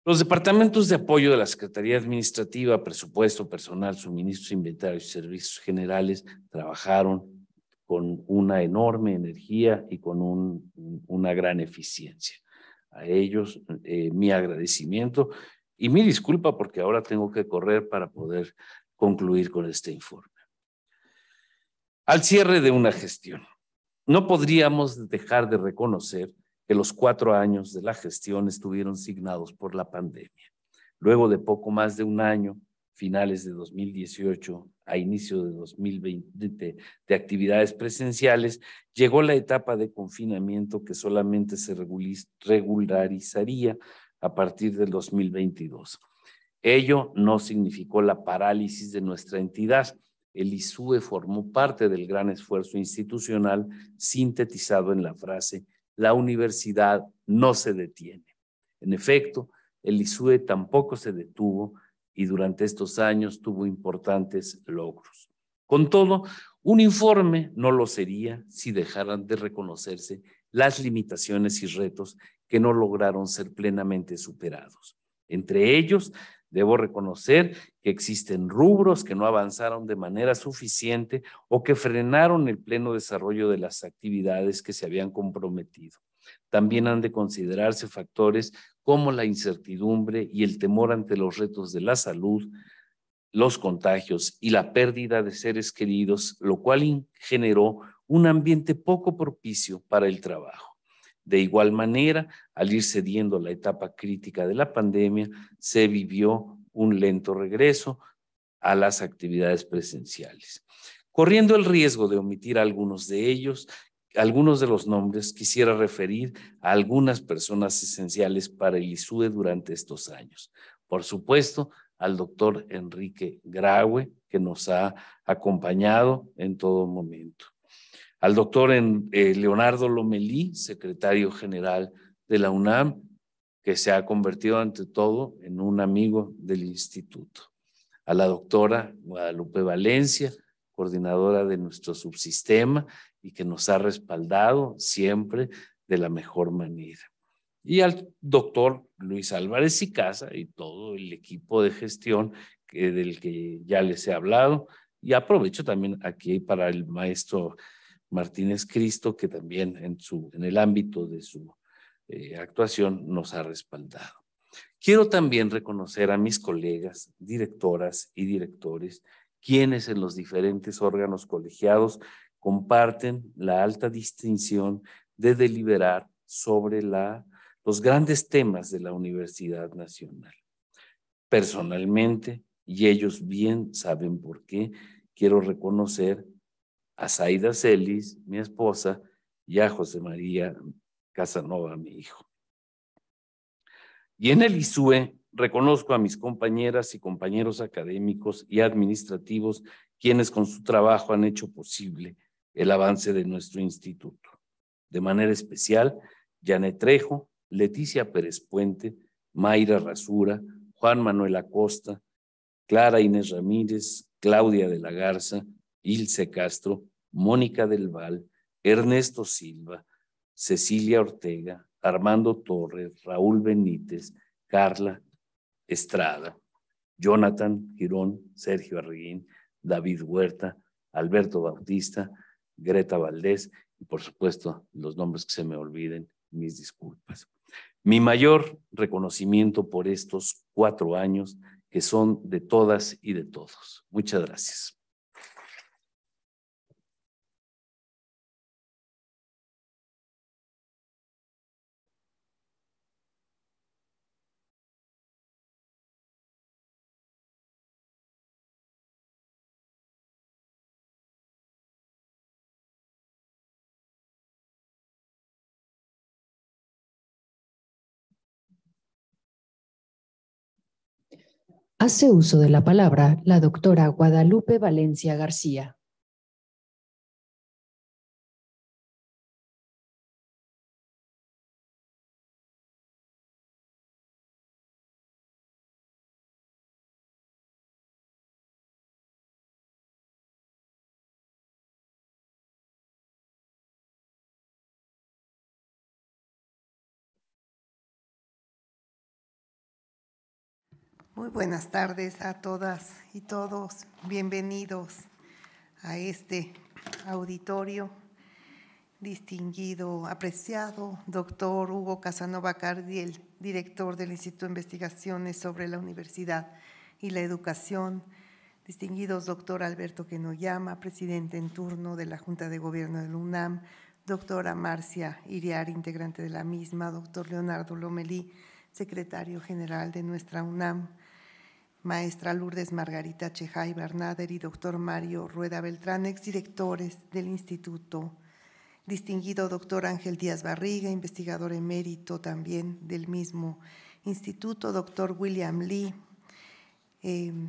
Los departamentos de apoyo de la Secretaría Administrativa, Presupuesto, Personal, Suministros, Inventarios y Servicios Generales trabajaron con una enorme energía y con una gran eficiencia. A ellos eh, mi agradecimiento y mi disculpa porque ahora tengo que correr para poder concluir con este informe. Al cierre de una gestión, no podríamos dejar de reconocer que los cuatro años de la gestión estuvieron signados por la pandemia. Luego de poco más de un año finales de 2018 a inicio de 2020 de, actividades presenciales, llegó la etapa de confinamiento que solamente se regularizaría a partir del 2022. Ello no significó la parálisis de nuestra entidad. El ISUE formó parte del gran esfuerzo institucional sintetizado en la frase, la universidad no se detiene. En efecto, el ISUE tampoco se detuvo y durante estos años tuvo importantes logros. Con todo, un informe no lo sería si dejaran de reconocerse las limitaciones y retos que no lograron ser plenamente superados. Entre ellos, debo reconocer que existen rubros que no avanzaron de manera suficiente o que frenaron el pleno desarrollo de las actividades que se habían comprometido. También han de considerarse factores como la incertidumbre y el temor ante los retos de la salud, los contagios y la pérdida de seres queridos, lo cual generó un ambiente poco propicio para el trabajo. De igual manera, al ir cediendo la etapa crítica de la pandemia, se vivió un lento regreso a las actividades presenciales, corriendo el riesgo de omitir algunos de ellos algunos de los nombres, quisiera referir a algunas personas esenciales para el ISUE durante estos años. Por supuesto, al doctor Enrique Graue, que nos ha acompañado en todo momento. Al doctor eh, Leonardo Lomelí, secretario general de la UNAM, que se ha convertido ante todo en un amigo del instituto. A la doctora Guadalupe Valencia, coordinadora de nuestro subsistema y que nos ha respaldado siempre de la mejor manera. Y al doctor Luis Álvarez y Casa y todo el equipo de gestión del que ya les he hablado. Y aprovecho también aquí para el maestro Martínez Cristo, que también en, su, en el ámbito de su eh, actuación nos ha respaldado. Quiero también reconocer a mis colegas, directoras y directores quienes en los diferentes órganos colegiados comparten la alta distinción de deliberar sobre los grandes temas de la Universidad Nacional. Personalmente, y ellos bien saben por qué, quiero reconocer a Zaida Celis, mi esposa, y a José María Casanova, mi hijo. Y en el ISUE Reconozco a mis compañeras y compañeros académicos y administrativos quienes con su trabajo han hecho posible el avance de nuestro instituto. De manera especial, Janet Trejo, Leticia Pérez Puente, Mayra Rasura, Juan Manuel Acosta, Clara Inés Ramírez, Claudia de la Garza, Ilse Castro, Mónica del Val, Ernesto Silva, Cecilia Ortega, Armando Torres, Raúl Benítez, Carla, Estrada, Jonathan Girón, Sergio Arreguín, David Huerta, Alberto Bautista, Greta Valdés y por supuesto los nombres que se me olviden, mis disculpas. Mi mayor reconocimiento por estos cuatro años que son de todas y de todos. Muchas gracias. Hace uso de la palabra la doctora Guadalupe Valencia García. Muy buenas tardes a todas y todos. Bienvenidos a este auditorio distinguido, apreciado doctor Hugo Casanova Cardiel, director del Instituto de Investigaciones sobre la Universidad y la Educación, distinguidos doctor Alberto Kenoyama, presidente en turno de la Junta de Gobierno del UNAM, doctora Marcia Iriar, integrante de la misma, doctor Leonardo Lomelí, secretario general de nuestra UNAM, maestra Lourdes Margarita Chejay Bernader y doctor Mario Rueda Beltrán, exdirectores del instituto, distinguido doctor Ángel Díaz Barriga, investigador emérito también del mismo instituto, doctor William Lee, em,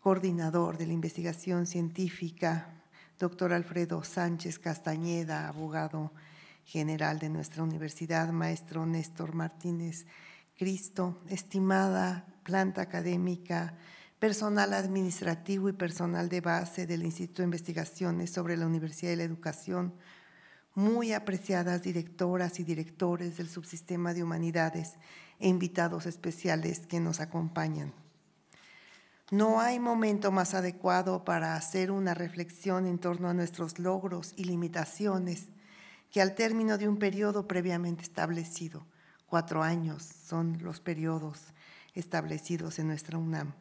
coordinador de la investigación científica, doctor Alfredo Sánchez Castañeda, abogado general de nuestra universidad, maestro Néstor Martínez Cristo, estimada planta académica, personal administrativo y personal de base del Instituto de Investigaciones sobre la Universidad y la Educación, muy apreciadas directoras y directores del subsistema de humanidades e invitados especiales que nos acompañan. No hay momento más adecuado para hacer una reflexión en torno a nuestros logros y limitaciones que al término de un periodo previamente establecido. Cuatro años son los periodos establecidos en nuestra UNAM.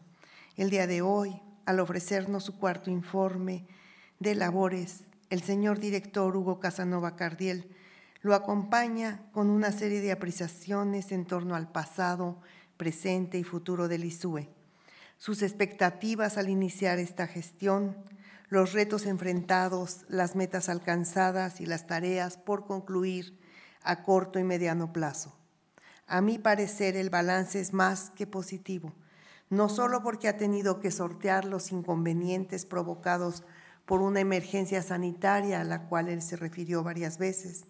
El día de hoy, al ofrecernos su cuarto informe de labores, el señor director Hugo Casanova Cardiel lo acompaña con una serie de apreciaciones en torno al pasado, presente y futuro del ISUE, sus expectativas al iniciar esta gestión, los retos enfrentados, las metas alcanzadas y las tareas por concluir a corto y mediano plazo. A mi parecer el balance es más que positivo, no solo porque ha tenido que sortear los inconvenientes provocados por una emergencia sanitaria a la cual él se refirió varias veces,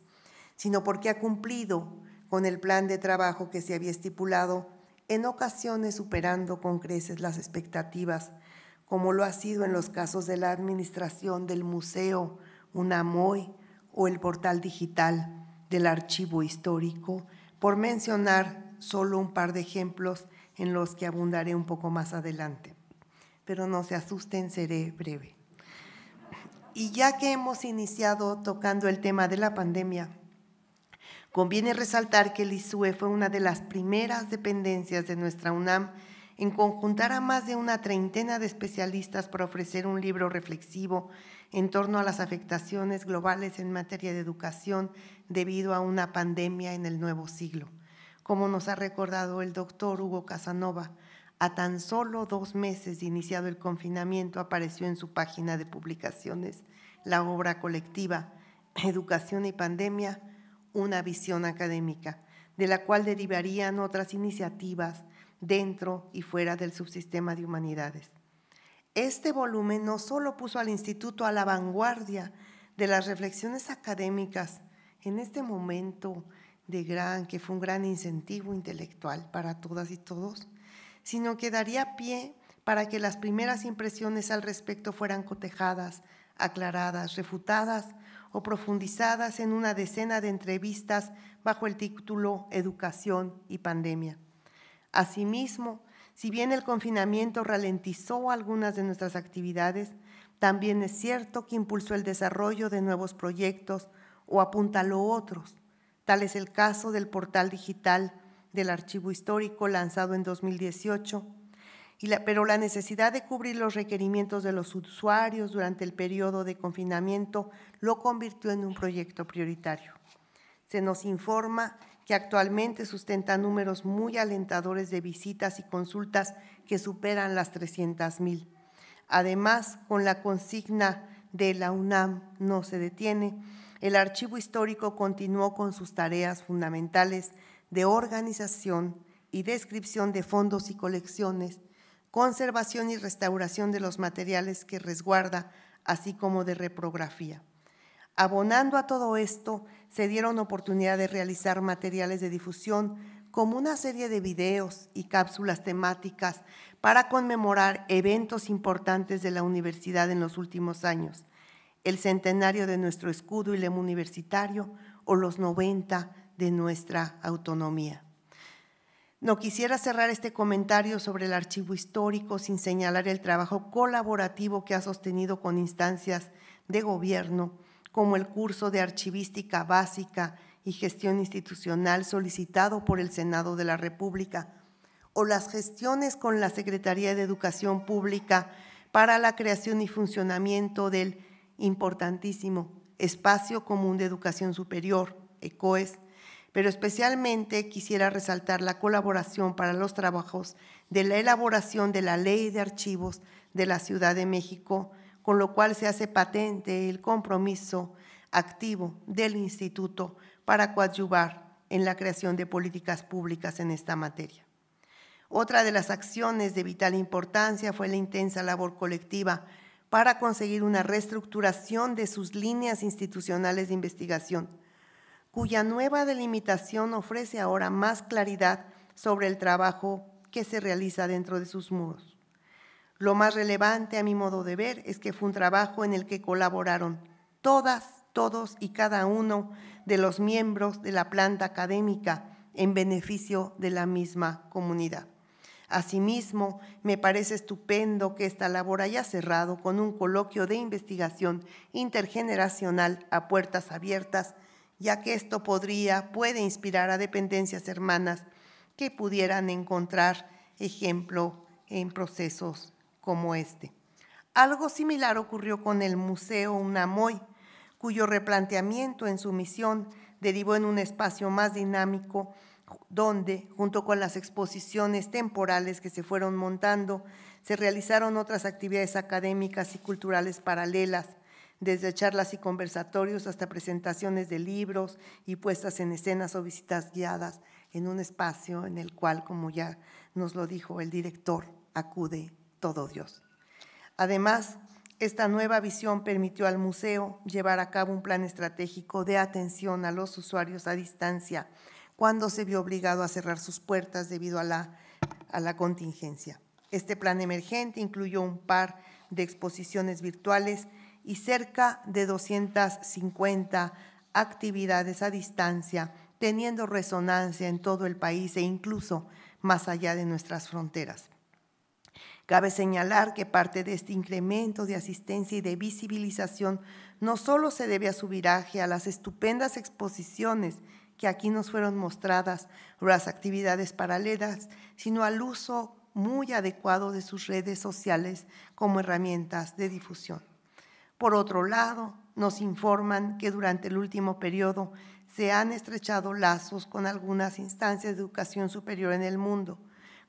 sino porque ha cumplido con el plan de trabajo que se había estipulado, en ocasiones superando con creces las expectativas, como lo ha sido en los casos de la administración del museo Unamoy o el portal digital del archivo histórico por mencionar solo un par de ejemplos en los que abundaré un poco más adelante. Pero no se asusten, seré breve. Y ya que hemos iniciado tocando el tema de la pandemia, conviene resaltar que el ISUE fue una de las primeras dependencias de nuestra UNAM en conjuntar a más de una treintena de especialistas para ofrecer un libro reflexivo en torno a las afectaciones globales en materia de educación debido a una pandemia en el nuevo siglo. Como nos ha recordado el doctor Hugo Casanova, a tan solo dos meses de iniciado el confinamiento apareció en su página de publicaciones la obra colectiva Educación y Pandemia, una visión académica, de la cual derivarían otras iniciativas dentro y fuera del subsistema de humanidades. Este volumen no solo puso al instituto a la vanguardia de las reflexiones académicas en este momento de gran, que fue un gran incentivo intelectual para todas y todos, sino que daría pie para que las primeras impresiones al respecto fueran cotejadas, aclaradas, refutadas o profundizadas en una decena de entrevistas bajo el título Educación y Pandemia. Asimismo, si bien el confinamiento ralentizó algunas de nuestras actividades, también es cierto que impulsó el desarrollo de nuevos proyectos o apuntaló otros. Tal es el caso del portal digital del archivo histórico lanzado en 2018, pero la necesidad de cubrir los requerimientos de los usuarios durante el periodo de confinamiento lo convirtió en un proyecto prioritario. Se nos informa que actualmente sustenta números muy alentadores de visitas y consultas que superan las 300 mil. Además, con la consigna de la UNAM no se detiene, el archivo histórico continuó con sus tareas fundamentales de organización y descripción de fondos y colecciones, conservación y restauración de los materiales que resguarda, así como de reprografía. Abonando a todo esto, se dieron oportunidad de realizar materiales de difusión como una serie de videos y cápsulas temáticas para conmemorar eventos importantes de la universidad en los últimos años, el centenario de nuestro escudo y lema universitario o los 90 de nuestra autonomía. No quisiera cerrar este comentario sobre el archivo histórico sin señalar el trabajo colaborativo que ha sostenido con instancias de gobierno, como el curso de archivística básica y gestión institucional solicitado por el Senado de la República, o las gestiones con la Secretaría de Educación Pública para la creación y funcionamiento del importantísimo Espacio Común de Educación Superior, ECOES, pero especialmente quisiera resaltar la colaboración para los trabajos de la elaboración de la Ley de Archivos de la Ciudad de México con lo cual se hace patente el compromiso activo del instituto para coadyuvar en la creación de políticas públicas en esta materia. Otra de las acciones de vital importancia fue la intensa labor colectiva para conseguir una reestructuración de sus líneas institucionales de investigación, cuya nueva delimitación ofrece ahora más claridad sobre el trabajo que se realiza dentro de sus muros. Lo más relevante a mi modo de ver es que fue un trabajo en el que colaboraron todas, todos y cada uno de los miembros de la planta académica en beneficio de la misma comunidad. Asimismo, me parece estupendo que esta labor haya cerrado con un coloquio de investigación intergeneracional a puertas abiertas, ya que esto podría, puede inspirar a dependencias hermanas que pudieran encontrar ejemplo en procesos como este. Algo similar ocurrió con el Museo Unamoy, cuyo replanteamiento en su misión derivó en un espacio más dinámico donde, junto con las exposiciones temporales que se fueron montando, se realizaron otras actividades académicas y culturales paralelas, desde charlas y conversatorios hasta presentaciones de libros y puestas en escenas o visitas guiadas en un espacio en el cual, como ya nos lo dijo el director, acude todo Dios. Además, esta nueva visión permitió al museo llevar a cabo un plan estratégico de atención a los usuarios a distancia cuando se vio obligado a cerrar sus puertas debido a la, contingencia. Este plan emergente incluyó un par de exposiciones virtuales y cerca de 250 actividades a distancia, teniendo resonancia en todo el país e incluso más allá de nuestras fronteras. Cabe señalar que parte de este incremento de asistencia y de visibilización no solo se debe a su viraje, a las estupendas exposiciones que aquí nos fueron mostradas o las actividades paralelas, sino al uso muy adecuado de sus redes sociales como herramientas de difusión. Por otro lado, nos informan que durante el último periodo se han estrechado lazos con algunas instancias de educación superior en el mundo,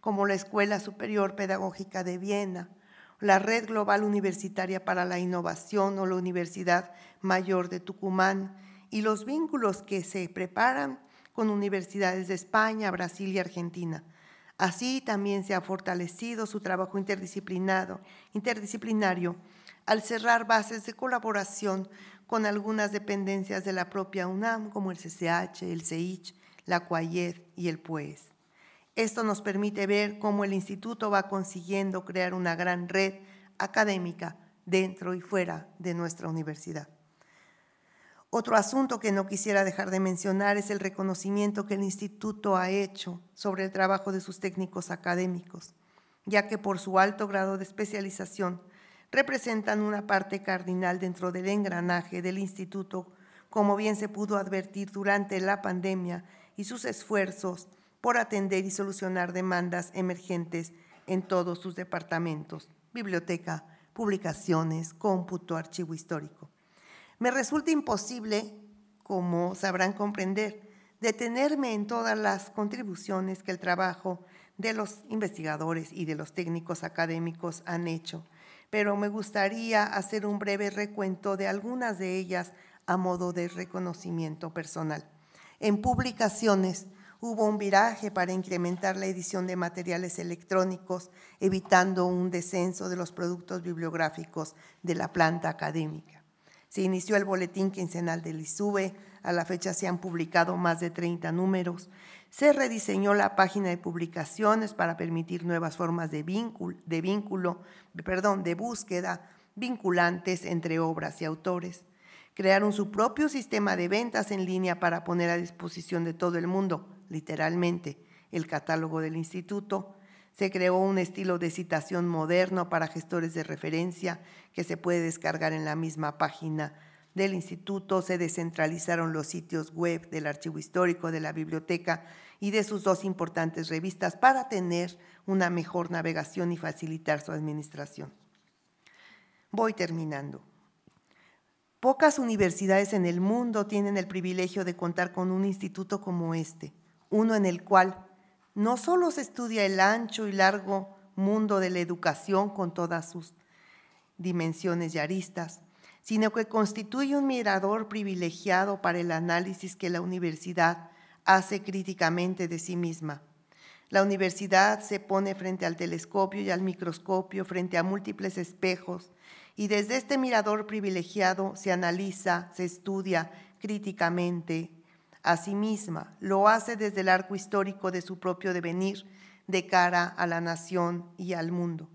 como la Escuela Superior Pedagógica de Viena, la Red Global Universitaria para la Innovación o la Universidad Mayor de Tucumán y los vínculos que se preparan con universidades de España, Brasil y Argentina. Así también se ha fortalecido su trabajo interdisciplinado, interdisciplinario al cerrar bases de colaboración con algunas dependencias de la propia UNAM, como el CCH, el CEICH, la CUAYED y el PUES. Esto nos permite ver cómo el instituto va consiguiendo crear una gran red académica dentro y fuera de nuestra universidad. Otro asunto que no quisiera dejar de mencionar es el reconocimiento que el instituto ha hecho sobre el trabajo de sus técnicos académicos, ya que por su alto grado de especialización representan una parte cardinal dentro del engranaje del instituto, como bien se pudo advertir durante la pandemia y sus esfuerzos por atender y solucionar demandas emergentes en todos sus departamentos, biblioteca, publicaciones, cómputo, archivo histórico. Me resulta imposible, como sabrán comprender, detenerme en todas las contribuciones que el trabajo de los investigadores y de los técnicos académicos han hecho, pero me gustaría hacer un breve recuento de algunas de ellas a modo de reconocimiento personal. En publicaciones, Hubo un viraje para incrementar la edición de materiales electrónicos, evitando un descenso de los productos bibliográficos de la planta académica. Se inició el boletín quincenal del ISUBE, a la fecha se han publicado más de 30 números. Se rediseñó la página de publicaciones para permitir nuevas formas de vínculo, de, vínculo, perdón, de búsqueda vinculantes entre obras y autores crearon su propio sistema de ventas en línea para poner a disposición de todo el mundo, literalmente, el catálogo del instituto. Se creó un estilo de citación moderno para gestores de referencia que se puede descargar en la misma página del instituto. Se descentralizaron los sitios web del archivo histórico, de la biblioteca y de sus dos importantes revistas para tener una mejor navegación y facilitar su administración. Voy terminando. Pocas universidades en el mundo tienen el privilegio de contar con un instituto como este, uno en el cual no solo se estudia el ancho y largo mundo de la educación con todas sus dimensiones y aristas, sino que constituye un mirador privilegiado para el análisis que la universidad hace críticamente de sí misma. La universidad se pone frente al telescopio y al microscopio, frente a múltiples espejos, y desde este mirador privilegiado se analiza, se estudia críticamente a sí misma, lo hace desde el arco histórico de su propio devenir de cara a la nación y al mundo.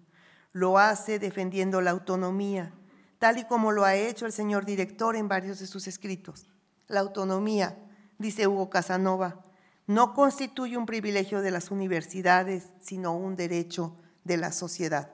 Lo hace defendiendo la autonomía, tal y como lo ha hecho el señor director en varios de sus escritos. La autonomía, dice Hugo Casanova, no constituye un privilegio de las universidades, sino un derecho de la sociedad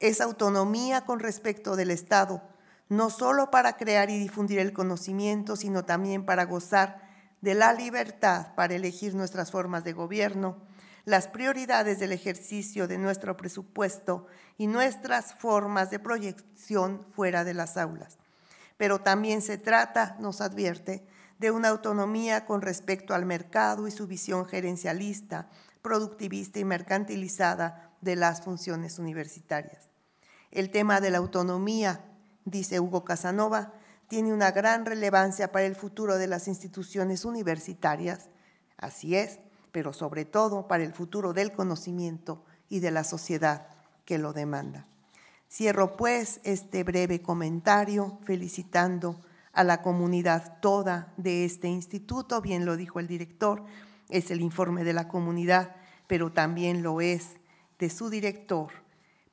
es autonomía con respecto del Estado, no solo para crear y difundir el conocimiento, sino también para gozar de la libertad para elegir nuestras formas de gobierno, las prioridades del ejercicio de nuestro presupuesto y nuestras formas de proyección fuera de las aulas. Pero también se trata, nos advierte, de una autonomía con respecto al mercado y su visión gerencialista, productivista y mercantilizada de las funciones universitarias. El tema de la autonomía, dice Hugo Casanova, tiene una gran relevancia para el futuro de las instituciones universitarias, así es, pero sobre todo para el futuro del conocimiento y de la sociedad que lo demanda. Cierro pues este breve comentario felicitando a la comunidad toda de este instituto, bien lo dijo el director, es el informe de la comunidad, pero también lo es de su director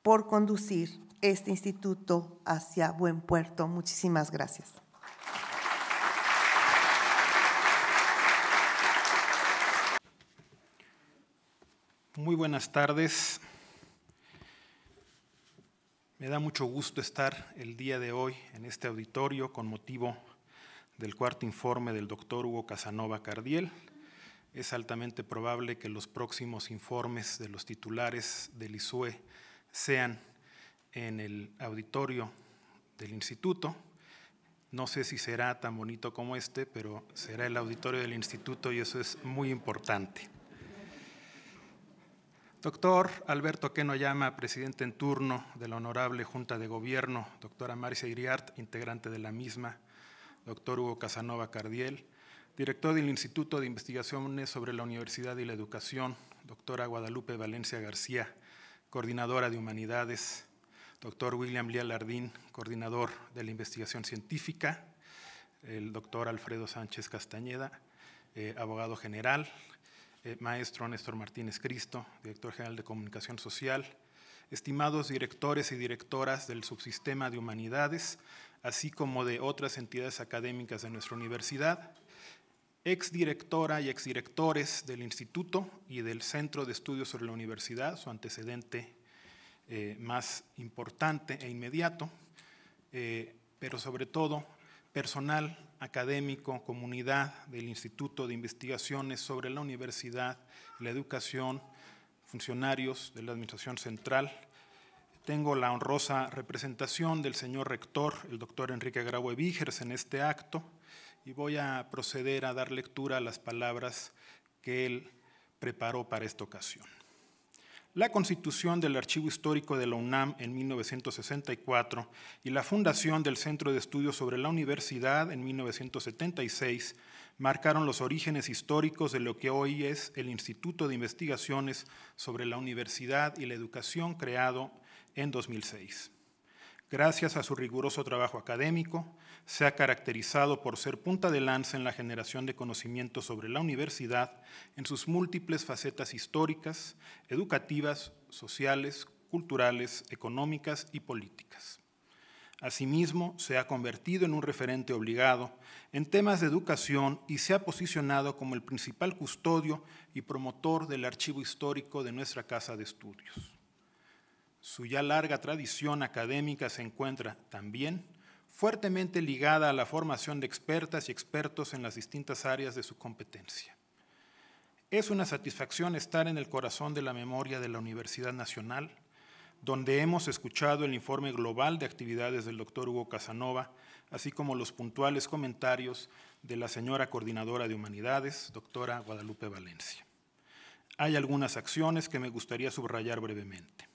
por conducir este instituto hacia buen puerto. Muchísimas gracias. Muy buenas tardes. Me da mucho gusto estar el día de hoy en este auditorio con motivo del cuarto informe del doctor Hugo Casanova Cardiel. Es altamente probable que los próximos informes de los titulares del ISUE sean en el auditorio del instituto. No sé si será tan bonito como este, pero será el auditorio del instituto y eso es muy importante. Doctor Alberto Queno Llama, presidente en turno de la Honorable Junta de Gobierno, doctora Marcia Iriart, integrante de la misma, doctor Hugo Casanova Cardiel, director del Instituto de Investigaciones sobre la Universidad y la Educación, doctora Guadalupe Valencia García, coordinadora de Humanidades, doctor William Lialardín, coordinador de la investigación científica, el doctor Alfredo Sánchez Castañeda, eh, abogado general, eh, maestro Néstor Martínez Cristo, director general de comunicación social, estimados directores y directoras del subsistema de humanidades, así como de otras entidades académicas de nuestra universidad, exdirectora y exdirectores del Instituto y del Centro de Estudios sobre la Universidad, su antecedente eh, más importante e inmediato, eh, pero sobre todo personal académico, comunidad del Instituto de Investigaciones sobre la Universidad, la Educación, funcionarios de la Administración Central. Tengo la honrosa representación del señor rector, el doctor Enrique Graue Vígers, en este acto y voy a proceder a dar lectura a las palabras que él preparó para esta ocasión la constitución del Archivo Histórico de la UNAM en 1964 y la fundación del Centro de Estudios sobre la Universidad en 1976 marcaron los orígenes históricos de lo que hoy es el Instituto de Investigaciones sobre la Universidad y la Educación creado en 2006. Gracias a su riguroso trabajo académico, se ha caracterizado por ser punta de lanza en la generación de conocimiento sobre la universidad en sus múltiples facetas históricas, educativas, sociales, culturales, económicas y políticas. Asimismo, se ha convertido en un referente obligado en temas de educación y se ha posicionado como el principal custodio y promotor del archivo histórico de nuestra Casa de Estudios. Su ya larga tradición académica se encuentra también fuertemente ligada a la formación de expertas y expertos en las distintas áreas de su competencia. Es una satisfacción estar en el corazón de la memoria de la Universidad Nacional, donde hemos escuchado el informe global de actividades del doctor Hugo Casanova, así como los puntuales comentarios de la señora coordinadora de Humanidades, doctora Guadalupe Valencia. Hay algunas acciones que me gustaría subrayar brevemente.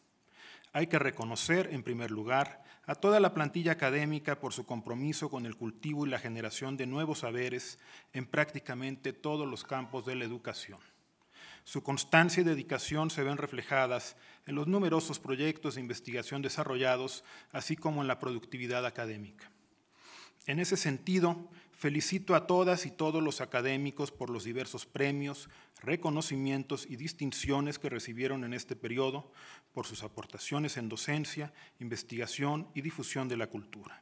Hay que reconocer, en primer lugar, a toda la plantilla académica por su compromiso con el cultivo y la generación de nuevos saberes en prácticamente todos los campos de la educación. Su constancia y dedicación se ven reflejadas en los numerosos proyectos de investigación desarrollados, así como en la productividad académica. En ese sentido, felicito a todas y todos los académicos por los diversos premios, reconocimientos y distinciones que recibieron en este periodo por sus aportaciones en docencia, investigación y difusión de la cultura.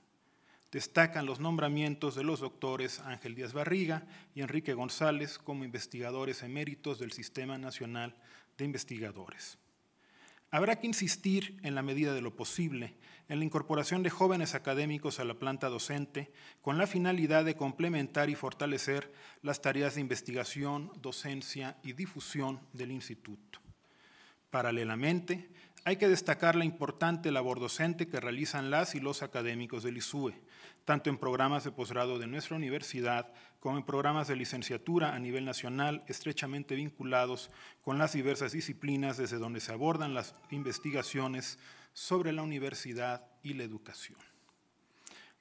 Destacan los nombramientos de los doctores Ángel Díaz Barriga y Enrique González como investigadores eméritos del Sistema Nacional de Investigadores. Habrá que insistir, en la medida de lo posible, en la incorporación de jóvenes académicos a la planta docente con la finalidad de complementar y fortalecer las tareas de investigación, docencia y difusión del instituto. Paralelamente, hay que destacar la importante labor docente que realizan las y los académicos del ISUE, tanto en programas de posgrado de nuestra universidad como en programas de licenciatura a nivel nacional estrechamente vinculados con las diversas disciplinas desde donde se abordan las investigaciones sobre la universidad y la educación.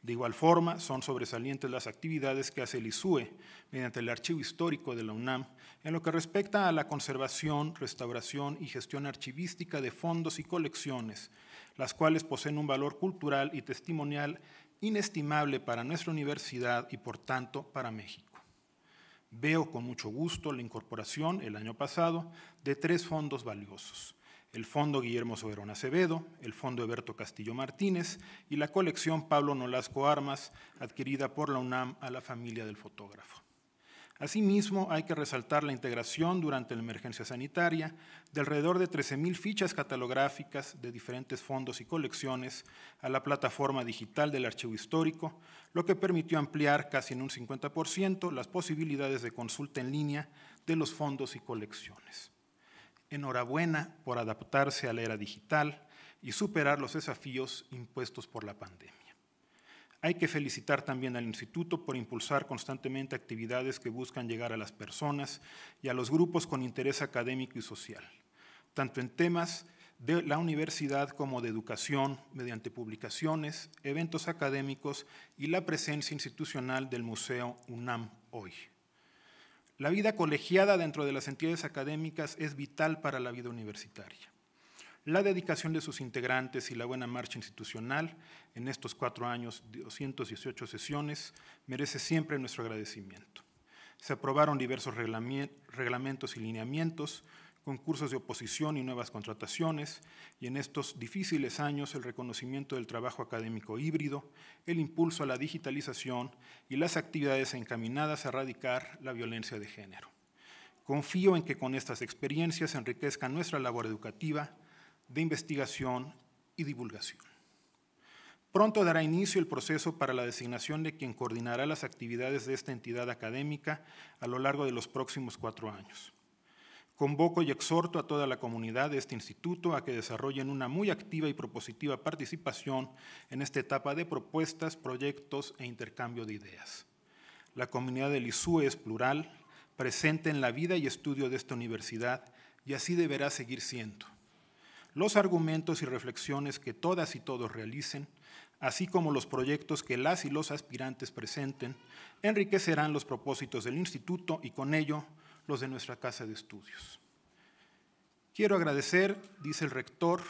De igual forma, son sobresalientes las actividades que hace el ISUE mediante el Archivo Histórico de la UNAM, en lo que respecta a la conservación, restauración y gestión archivística de fondos y colecciones, las cuales poseen un valor cultural y testimonial inestimable para nuestra universidad y por tanto para México. Veo con mucho gusto la incorporación el año pasado de tres fondos valiosos, el Fondo Guillermo Soberón Acevedo, el Fondo Eberto Castillo Martínez y la colección Pablo Nolasco Armas, adquirida por la UNAM a la familia del fotógrafo. Asimismo, hay que resaltar la integración durante la emergencia sanitaria de alrededor de 13.000 fichas catalográficas de diferentes fondos y colecciones a la plataforma digital del archivo histórico, lo que permitió ampliar casi en un 50% las posibilidades de consulta en línea de los fondos y colecciones. Enhorabuena por adaptarse a la era digital y superar los desafíos impuestos por la pandemia. Hay que felicitar también al Instituto por impulsar constantemente actividades que buscan llegar a las personas y a los grupos con interés académico y social, tanto en temas de la universidad como de educación, mediante publicaciones, eventos académicos y la presencia institucional del Museo UNAM hoy. La vida colegiada dentro de las entidades académicas es vital para la vida universitaria la dedicación de sus integrantes y la buena marcha institucional en estos cuatro años, 218 sesiones, merece siempre nuestro agradecimiento. Se aprobaron diversos reglamentos y lineamientos, concursos de oposición y nuevas contrataciones, y en estos difíciles años el reconocimiento del trabajo académico híbrido, el impulso a la digitalización y las actividades encaminadas a erradicar la violencia de género. Confío en que con estas experiencias enriquezca nuestra labor educativa, de investigación y divulgación. Pronto dará inicio el proceso para la designación de quien coordinará las actividades de esta entidad académica a lo largo de los próximos cuatro años. Convoco y exhorto a toda la comunidad de este instituto a que desarrollen una muy activa y propositiva participación en esta etapa de propuestas, proyectos e intercambio de ideas. La comunidad del ISUE es plural, presente en la vida y estudio de esta universidad y así deberá seguir siendo los argumentos y reflexiones que todas y todos realicen, así como los proyectos que las y los aspirantes presenten, enriquecerán los propósitos del instituto y con ello los de nuestra Casa de Estudios. Quiero agradecer, dice el rector,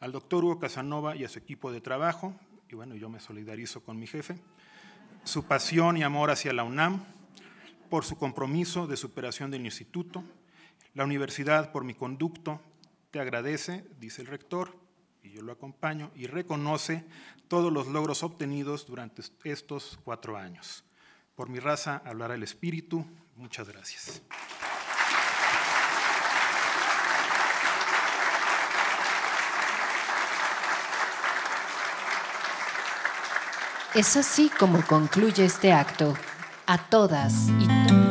al doctor Hugo Casanova y a su equipo de trabajo, y bueno, yo me solidarizo con mi jefe, su pasión y amor hacia la UNAM, por su compromiso de superación del instituto, la universidad por mi conducto te agradece, dice el rector, y yo lo acompaño, y reconoce todos los logros obtenidos durante estos cuatro años. Por mi raza hablará el espíritu. Muchas gracias. Es así como concluye este acto. A todas y todos.